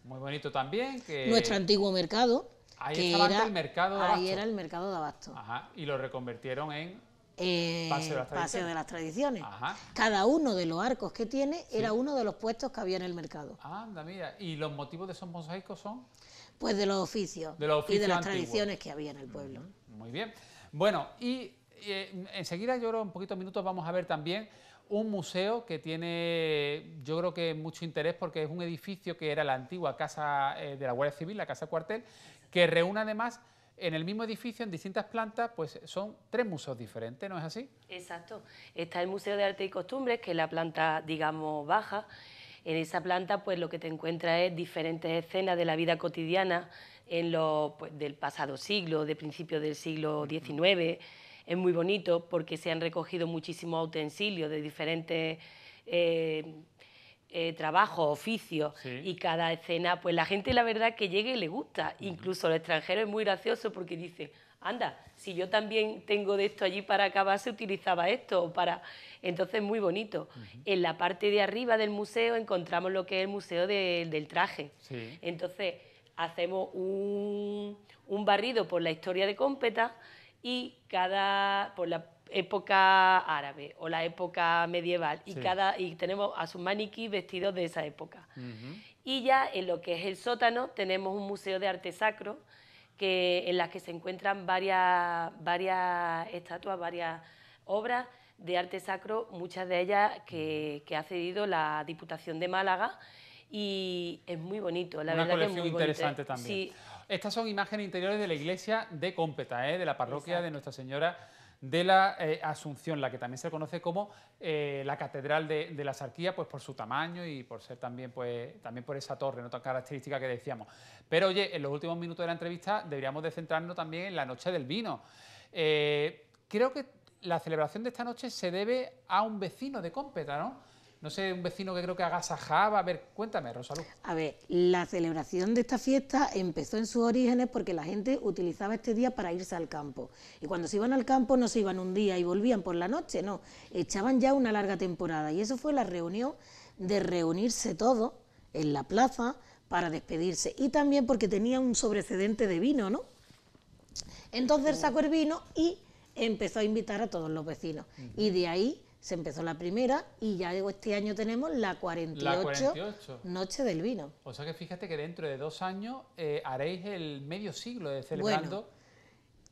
muy bonito también. Nuestro antiguo mercado. Ahí estaba era, el mercado de abasto. Ahí era el mercado de abasto. Ajá, y lo reconvertieron en eh, Paseo, de las Tradiciones. Cada uno de los arcos que tiene era uno de los puestos que había en el mercado. Anda, mira. ¿Y los motivos de esos mosaicos son? Pues de los oficios, de los oficios y de las tradiciones que había en el pueblo. muy bien. Bueno, y eh, enseguida, yo creo, en poquitos minutos vamos a ver también un museo que tiene, yo creo que mucho interés porque es un edificio que era la antigua casa eh, de la Guardia Civil, la Casa Cuartel, que reúne además en el mismo edificio, en distintas plantas, pues son tres museos diferentes, ¿no es así? Exacto. Está el Museo de Arte y Costumbres, que es la planta, digamos, baja. En esa planta, pues lo que te encuentra es diferentes escenas de la vida cotidiana en lo, pues, del pasado siglo, de principios del siglo XIX. Es muy bonito porque se han recogido muchísimos utensilios de diferentes eh, eh, trabajo, oficio, y cada escena, pues la gente la verdad que llegue y le gusta. Incluso el extranjero es muy gracioso porque dice, anda, si yo también tengo de esto allí para acabar, se utilizaba esto para... Entonces, muy bonito. En la parte de arriba del museo encontramos lo que es el museo del traje. Entonces, hacemos un, un, barrido por la historia de Cómpeta y cada, por la, época árabe o la época medieval y, cada, y tenemos a sus maniquí vestidos de esa época. Y ya en lo que es el sótano tenemos un museo de arte sacro que, en las que se encuentran varias, varias estatuas, varias obras de arte sacro, muchas de ellas que, que ha cedido la Diputación de Málaga y es muy bonito, la verdad que es muy interesante también. Estas son imágenes interiores de la iglesia de Cómpeta, ¿eh? de la parroquia de Nuestra Señora de la eh, Asunción, la que también se conoce como eh, la Catedral de, la Sarquía, pues por su tamaño y por ser también, pues, también por esa torre, no característica que decíamos. Pero oye, en los últimos minutos de la entrevista deberíamos de centrarnos también en la noche del vino. Eh, creo que la celebración de esta noche se debe a un vecino de Cómpeta, ¿no? no sé, un vecino que creo que agasajaba. A ver, cuéntame, Rosalú. A ver, la celebración de esta fiesta empezó en sus orígenes porque la gente utilizaba este día para irse al campo. Y cuando se iban al campo no se iban un día y volvían por la noche, no, echaban ya una larga temporada. Y eso fue la reunión de reunirse todos en la plaza para despedirse. Y también porque tenía un sobrecedente de vino, ¿no? Entonces sacó el vino y empezó a invitar a todos los vecinos. Y de ahí se empezó la primera y ya digo, este año tenemos la 48, Noche del Vino. O sea que fíjate que dentro de dos años eh, haréis el medio siglo de celebrando.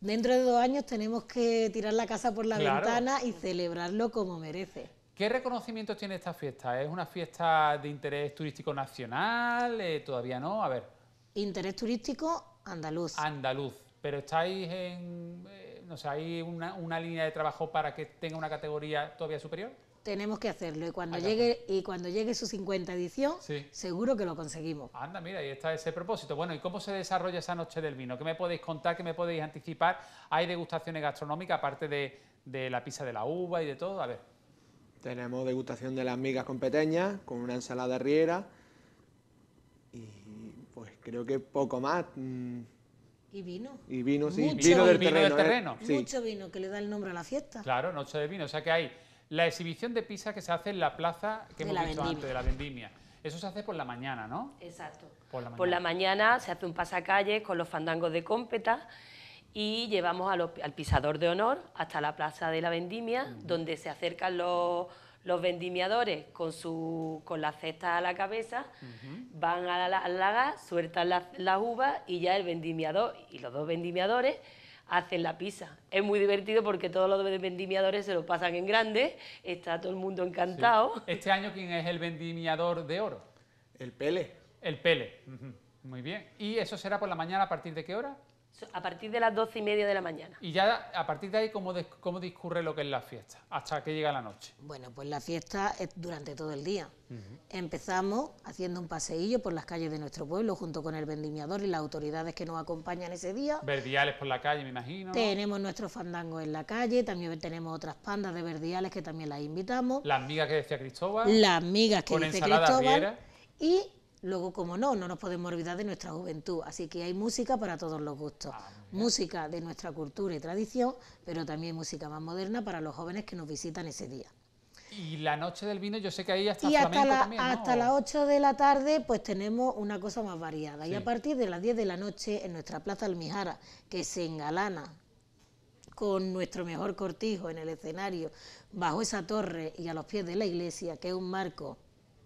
dentro de dos años tenemos que tirar la casa por la ventana y celebrarlo como merece. ¿Qué reconocimientos tiene esta fiesta? ¿Es una fiesta de interés turístico nacional? Eh, ¿Todavía no? A ver. Interés turístico andaluz. Andaluz. Pero estáis en, no ¿hay una, una línea de trabajo para que tenga una categoría todavía superior? tenemos que hacerlo y cuando llegue y cuando llegue su 50 edición seguro que lo conseguimos. Anda, mira, ahí está ese propósito. Bueno, ¿y cómo se desarrolla esa noche del vino? ¿Qué me podéis contar? ¿Qué me podéis anticipar? ¿Hay degustaciones gastronómicas aparte de, la pizza de la uva y de todo? A ver. Tenemos degustación de las migas con con una ensalada riera y pues creo que poco más. Mm, y vino. Y vino, sí. Mucho vino del terreno. ¿eh? Mucho vino, que le da el nombre a la fiesta. Claro, noche de vino. O sea que hay la exhibición de pizza que se hace en la plaza que de hemos visto antes, de la vendimia. Eso se hace por la mañana, ¿no? Exacto. Por la mañana, se hace un pasacalle con los fandangos de cómpeta y llevamos al pisador de honor hasta la plaza de la vendimia, donde se acercan los los vendimiadores con, su, con las cestas a la cabeza van a la, laga, sueltan las, uvas y ya el vendimiador y los dos vendimiadores hacen la pizza. Es muy divertido porque todos los vendimiadores se lo pasan en grande, está todo el mundo encantado. Este año, ¿quién es el vendimiador de oro? El Pele. El Pele. Muy bien. ¿Y eso será por la mañana a partir de qué hora? A partir de las doce y media de la mañana. Y ya a partir de ahí, ¿cómo, ¿cómo, discurre lo que es la fiesta? Hasta que llega la noche. Bueno, pues la fiesta es durante todo el día. Empezamos haciendo un paseillo por las calles de nuestro pueblo junto con el vendimiador y las autoridades que nos acompañan ese día. Verdiales por la calle, me imagino. Tenemos nuestro fandango en la calle, también tenemos otras pandas de verdiales que también las invitamos. Las migas que decía Cristóbal. Las migas que decía Cristóbal. Y Luego, como no, no nos podemos olvidar de nuestra juventud, así que hay música para todos los gustos. Ah, música de nuestra cultura y tradición, pero también música más moderna para los jóvenes que nos visitan ese día. Y la noche del vino, yo sé que ahí hasta y hasta la, también, hasta las 8 de la tarde, pues tenemos una cosa más variada. Y a partir de las 10 de la noche, en nuestra Plaza Almijara, que se engalana con nuestro mejor cortijo en el escenario, bajo esa torre y a los pies de la iglesia, que es un marco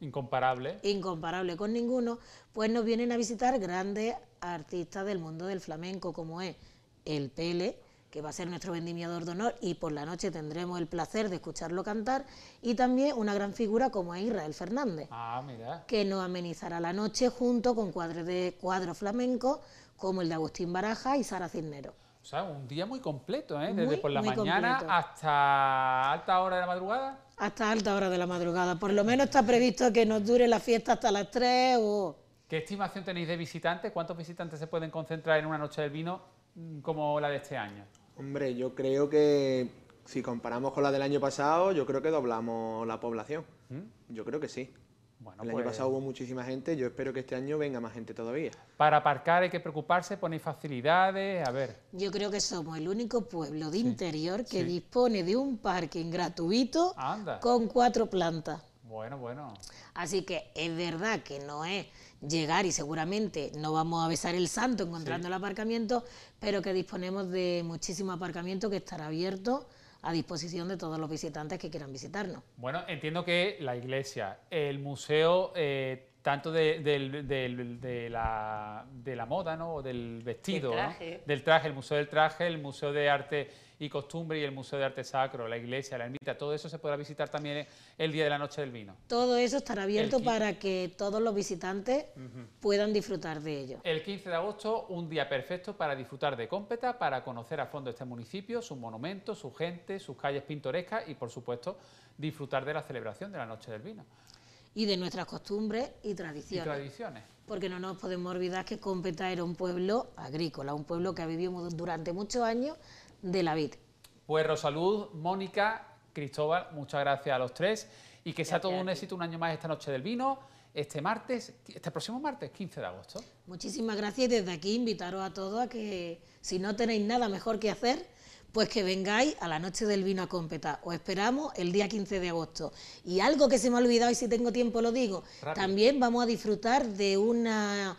Incomparable. Incomparable con ninguno, pues nos vienen a visitar grandes artistas del mundo del flamenco, como es el Pele, que va a ser nuestro vendimiador de honor y por la noche tendremos el placer de escucharlo cantar, y también una gran figura como es Israel Fernández, ah, que nos amenizará la noche junto con cuadros de cuadro flamencos como el de Agustín Baraja y Sara Cisneros. O sea, un día muy completo, ¿eh? Desde por la mañana hasta alta hora de la madrugada. Hasta alta hora de la madrugada. Por lo menos está previsto que nos dure la fiesta hasta las 3 o... ¿Qué estimación tenéis de visitantes? ¿Cuántos visitantes se pueden concentrar en una noche del vino mm, como la de este año? Hombre, yo creo que si comparamos con la del año pasado, yo creo que doblamos la población. ¿Mm? Yo creo que sí. Bueno, el año pues, pasado hubo muchísima gente, yo espero que este año venga más gente todavía. Para aparcar hay que preocuparse, ponéis facilidades, a ver. Yo creo que somos el único pueblo de interior que dispone de un parking gratuito con cuatro plantas. Bueno, bueno. Así que es verdad que no es llegar y seguramente no vamos a besar el santo encontrando el aparcamiento, pero que disponemos de muchísimo aparcamiento que estará abierto a disposición de todos los visitantes que quieran visitarnos. Bueno, entiendo que la iglesia, el museo... Eh, tanto de, la, moda, ¿no? O del vestido, del traje, el Museo del Traje, el Museo de Arte y Costumbre y el Museo de Arte Sacro, la iglesia, la ermita, todo eso se podrá visitar también el día de la Noche del Vino. Todo eso estará abierto para que todos los visitantes puedan disfrutar de ello. El 15 de agosto, un día perfecto para disfrutar de Cómpeta, para conocer a fondo este municipio, sus monumentos, su gente, sus calles pintorescas y, por supuesto, disfrutar de la celebración de la Noche del Vino y de nuestras costumbres y tradiciones. tradiciones. Porque no nos podemos olvidar que Competa era un pueblo agrícola, un pueblo que ha vivido durante muchos años de la vid. Pues Rosalud, Mónica, Cristóbal, muchas gracias a los tres y que sea todo un éxito un año más esta noche del vino, este martes, este próximo martes, 15 de agosto. Muchísimas gracias y desde aquí invitaros a todos a que si no tenéis nada mejor que hacer, pues que vengáis a la noche del vino a Cómpeta. Os esperamos el día 15 de agosto. Y algo que se me ha olvidado y si tengo tiempo lo digo, también vamos a disfrutar de una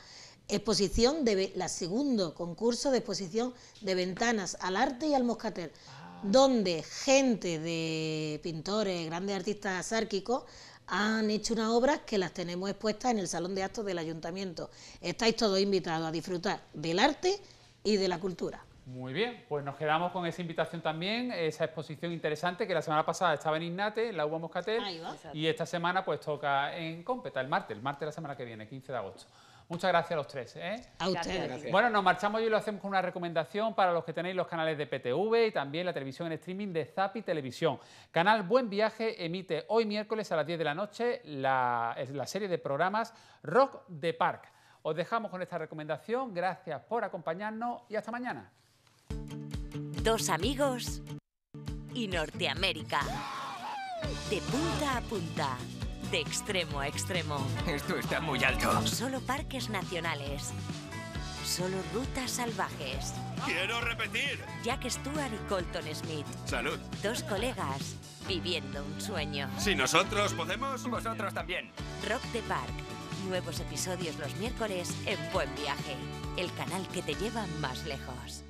exposición de la segundo concurso de exposición de ventanas al arte y al moscatel, ah. donde gente de pintores, grandes artistas asárquicos han hecho unas obras que las tenemos expuestas en el Salón de Actos del Ayuntamiento. Estáis todos invitados a disfrutar del arte y de la cultura. Muy bien, pues nos quedamos con esa invitación también, esa exposición interesante que la semana pasada estaba en Ignate, en la UBA Moscatel, y esta semana pues toca en Competa, el martes, el martes de la semana que viene, 15 de agosto. Muchas gracias a los tres. ¿eh? A ustedes. Bueno, nos marchamos y lo hacemos con una recomendación para los que tenéis los canales de PTV y también la televisión en streaming de Zapi Televisión. Canal Buen Viaje emite hoy miércoles a las 10 de la noche la, la serie de programas Rock de Park. Os dejamos con esta recomendación. Gracias por acompañarnos y hasta mañana. Dos amigos y Norteamérica. De punta a punta. De extremo a extremo. Esto está muy alto. Solo parques nacionales. Solo rutas salvajes. ¡Quiero repetir! Jack Stuart y Colton Smith. Salud. Dos colegas viviendo un sueño. Si nosotros podemos, vosotros también. Rock the Park. Nuevos episodios los miércoles en Buen Viaje. El canal que te lleva más lejos.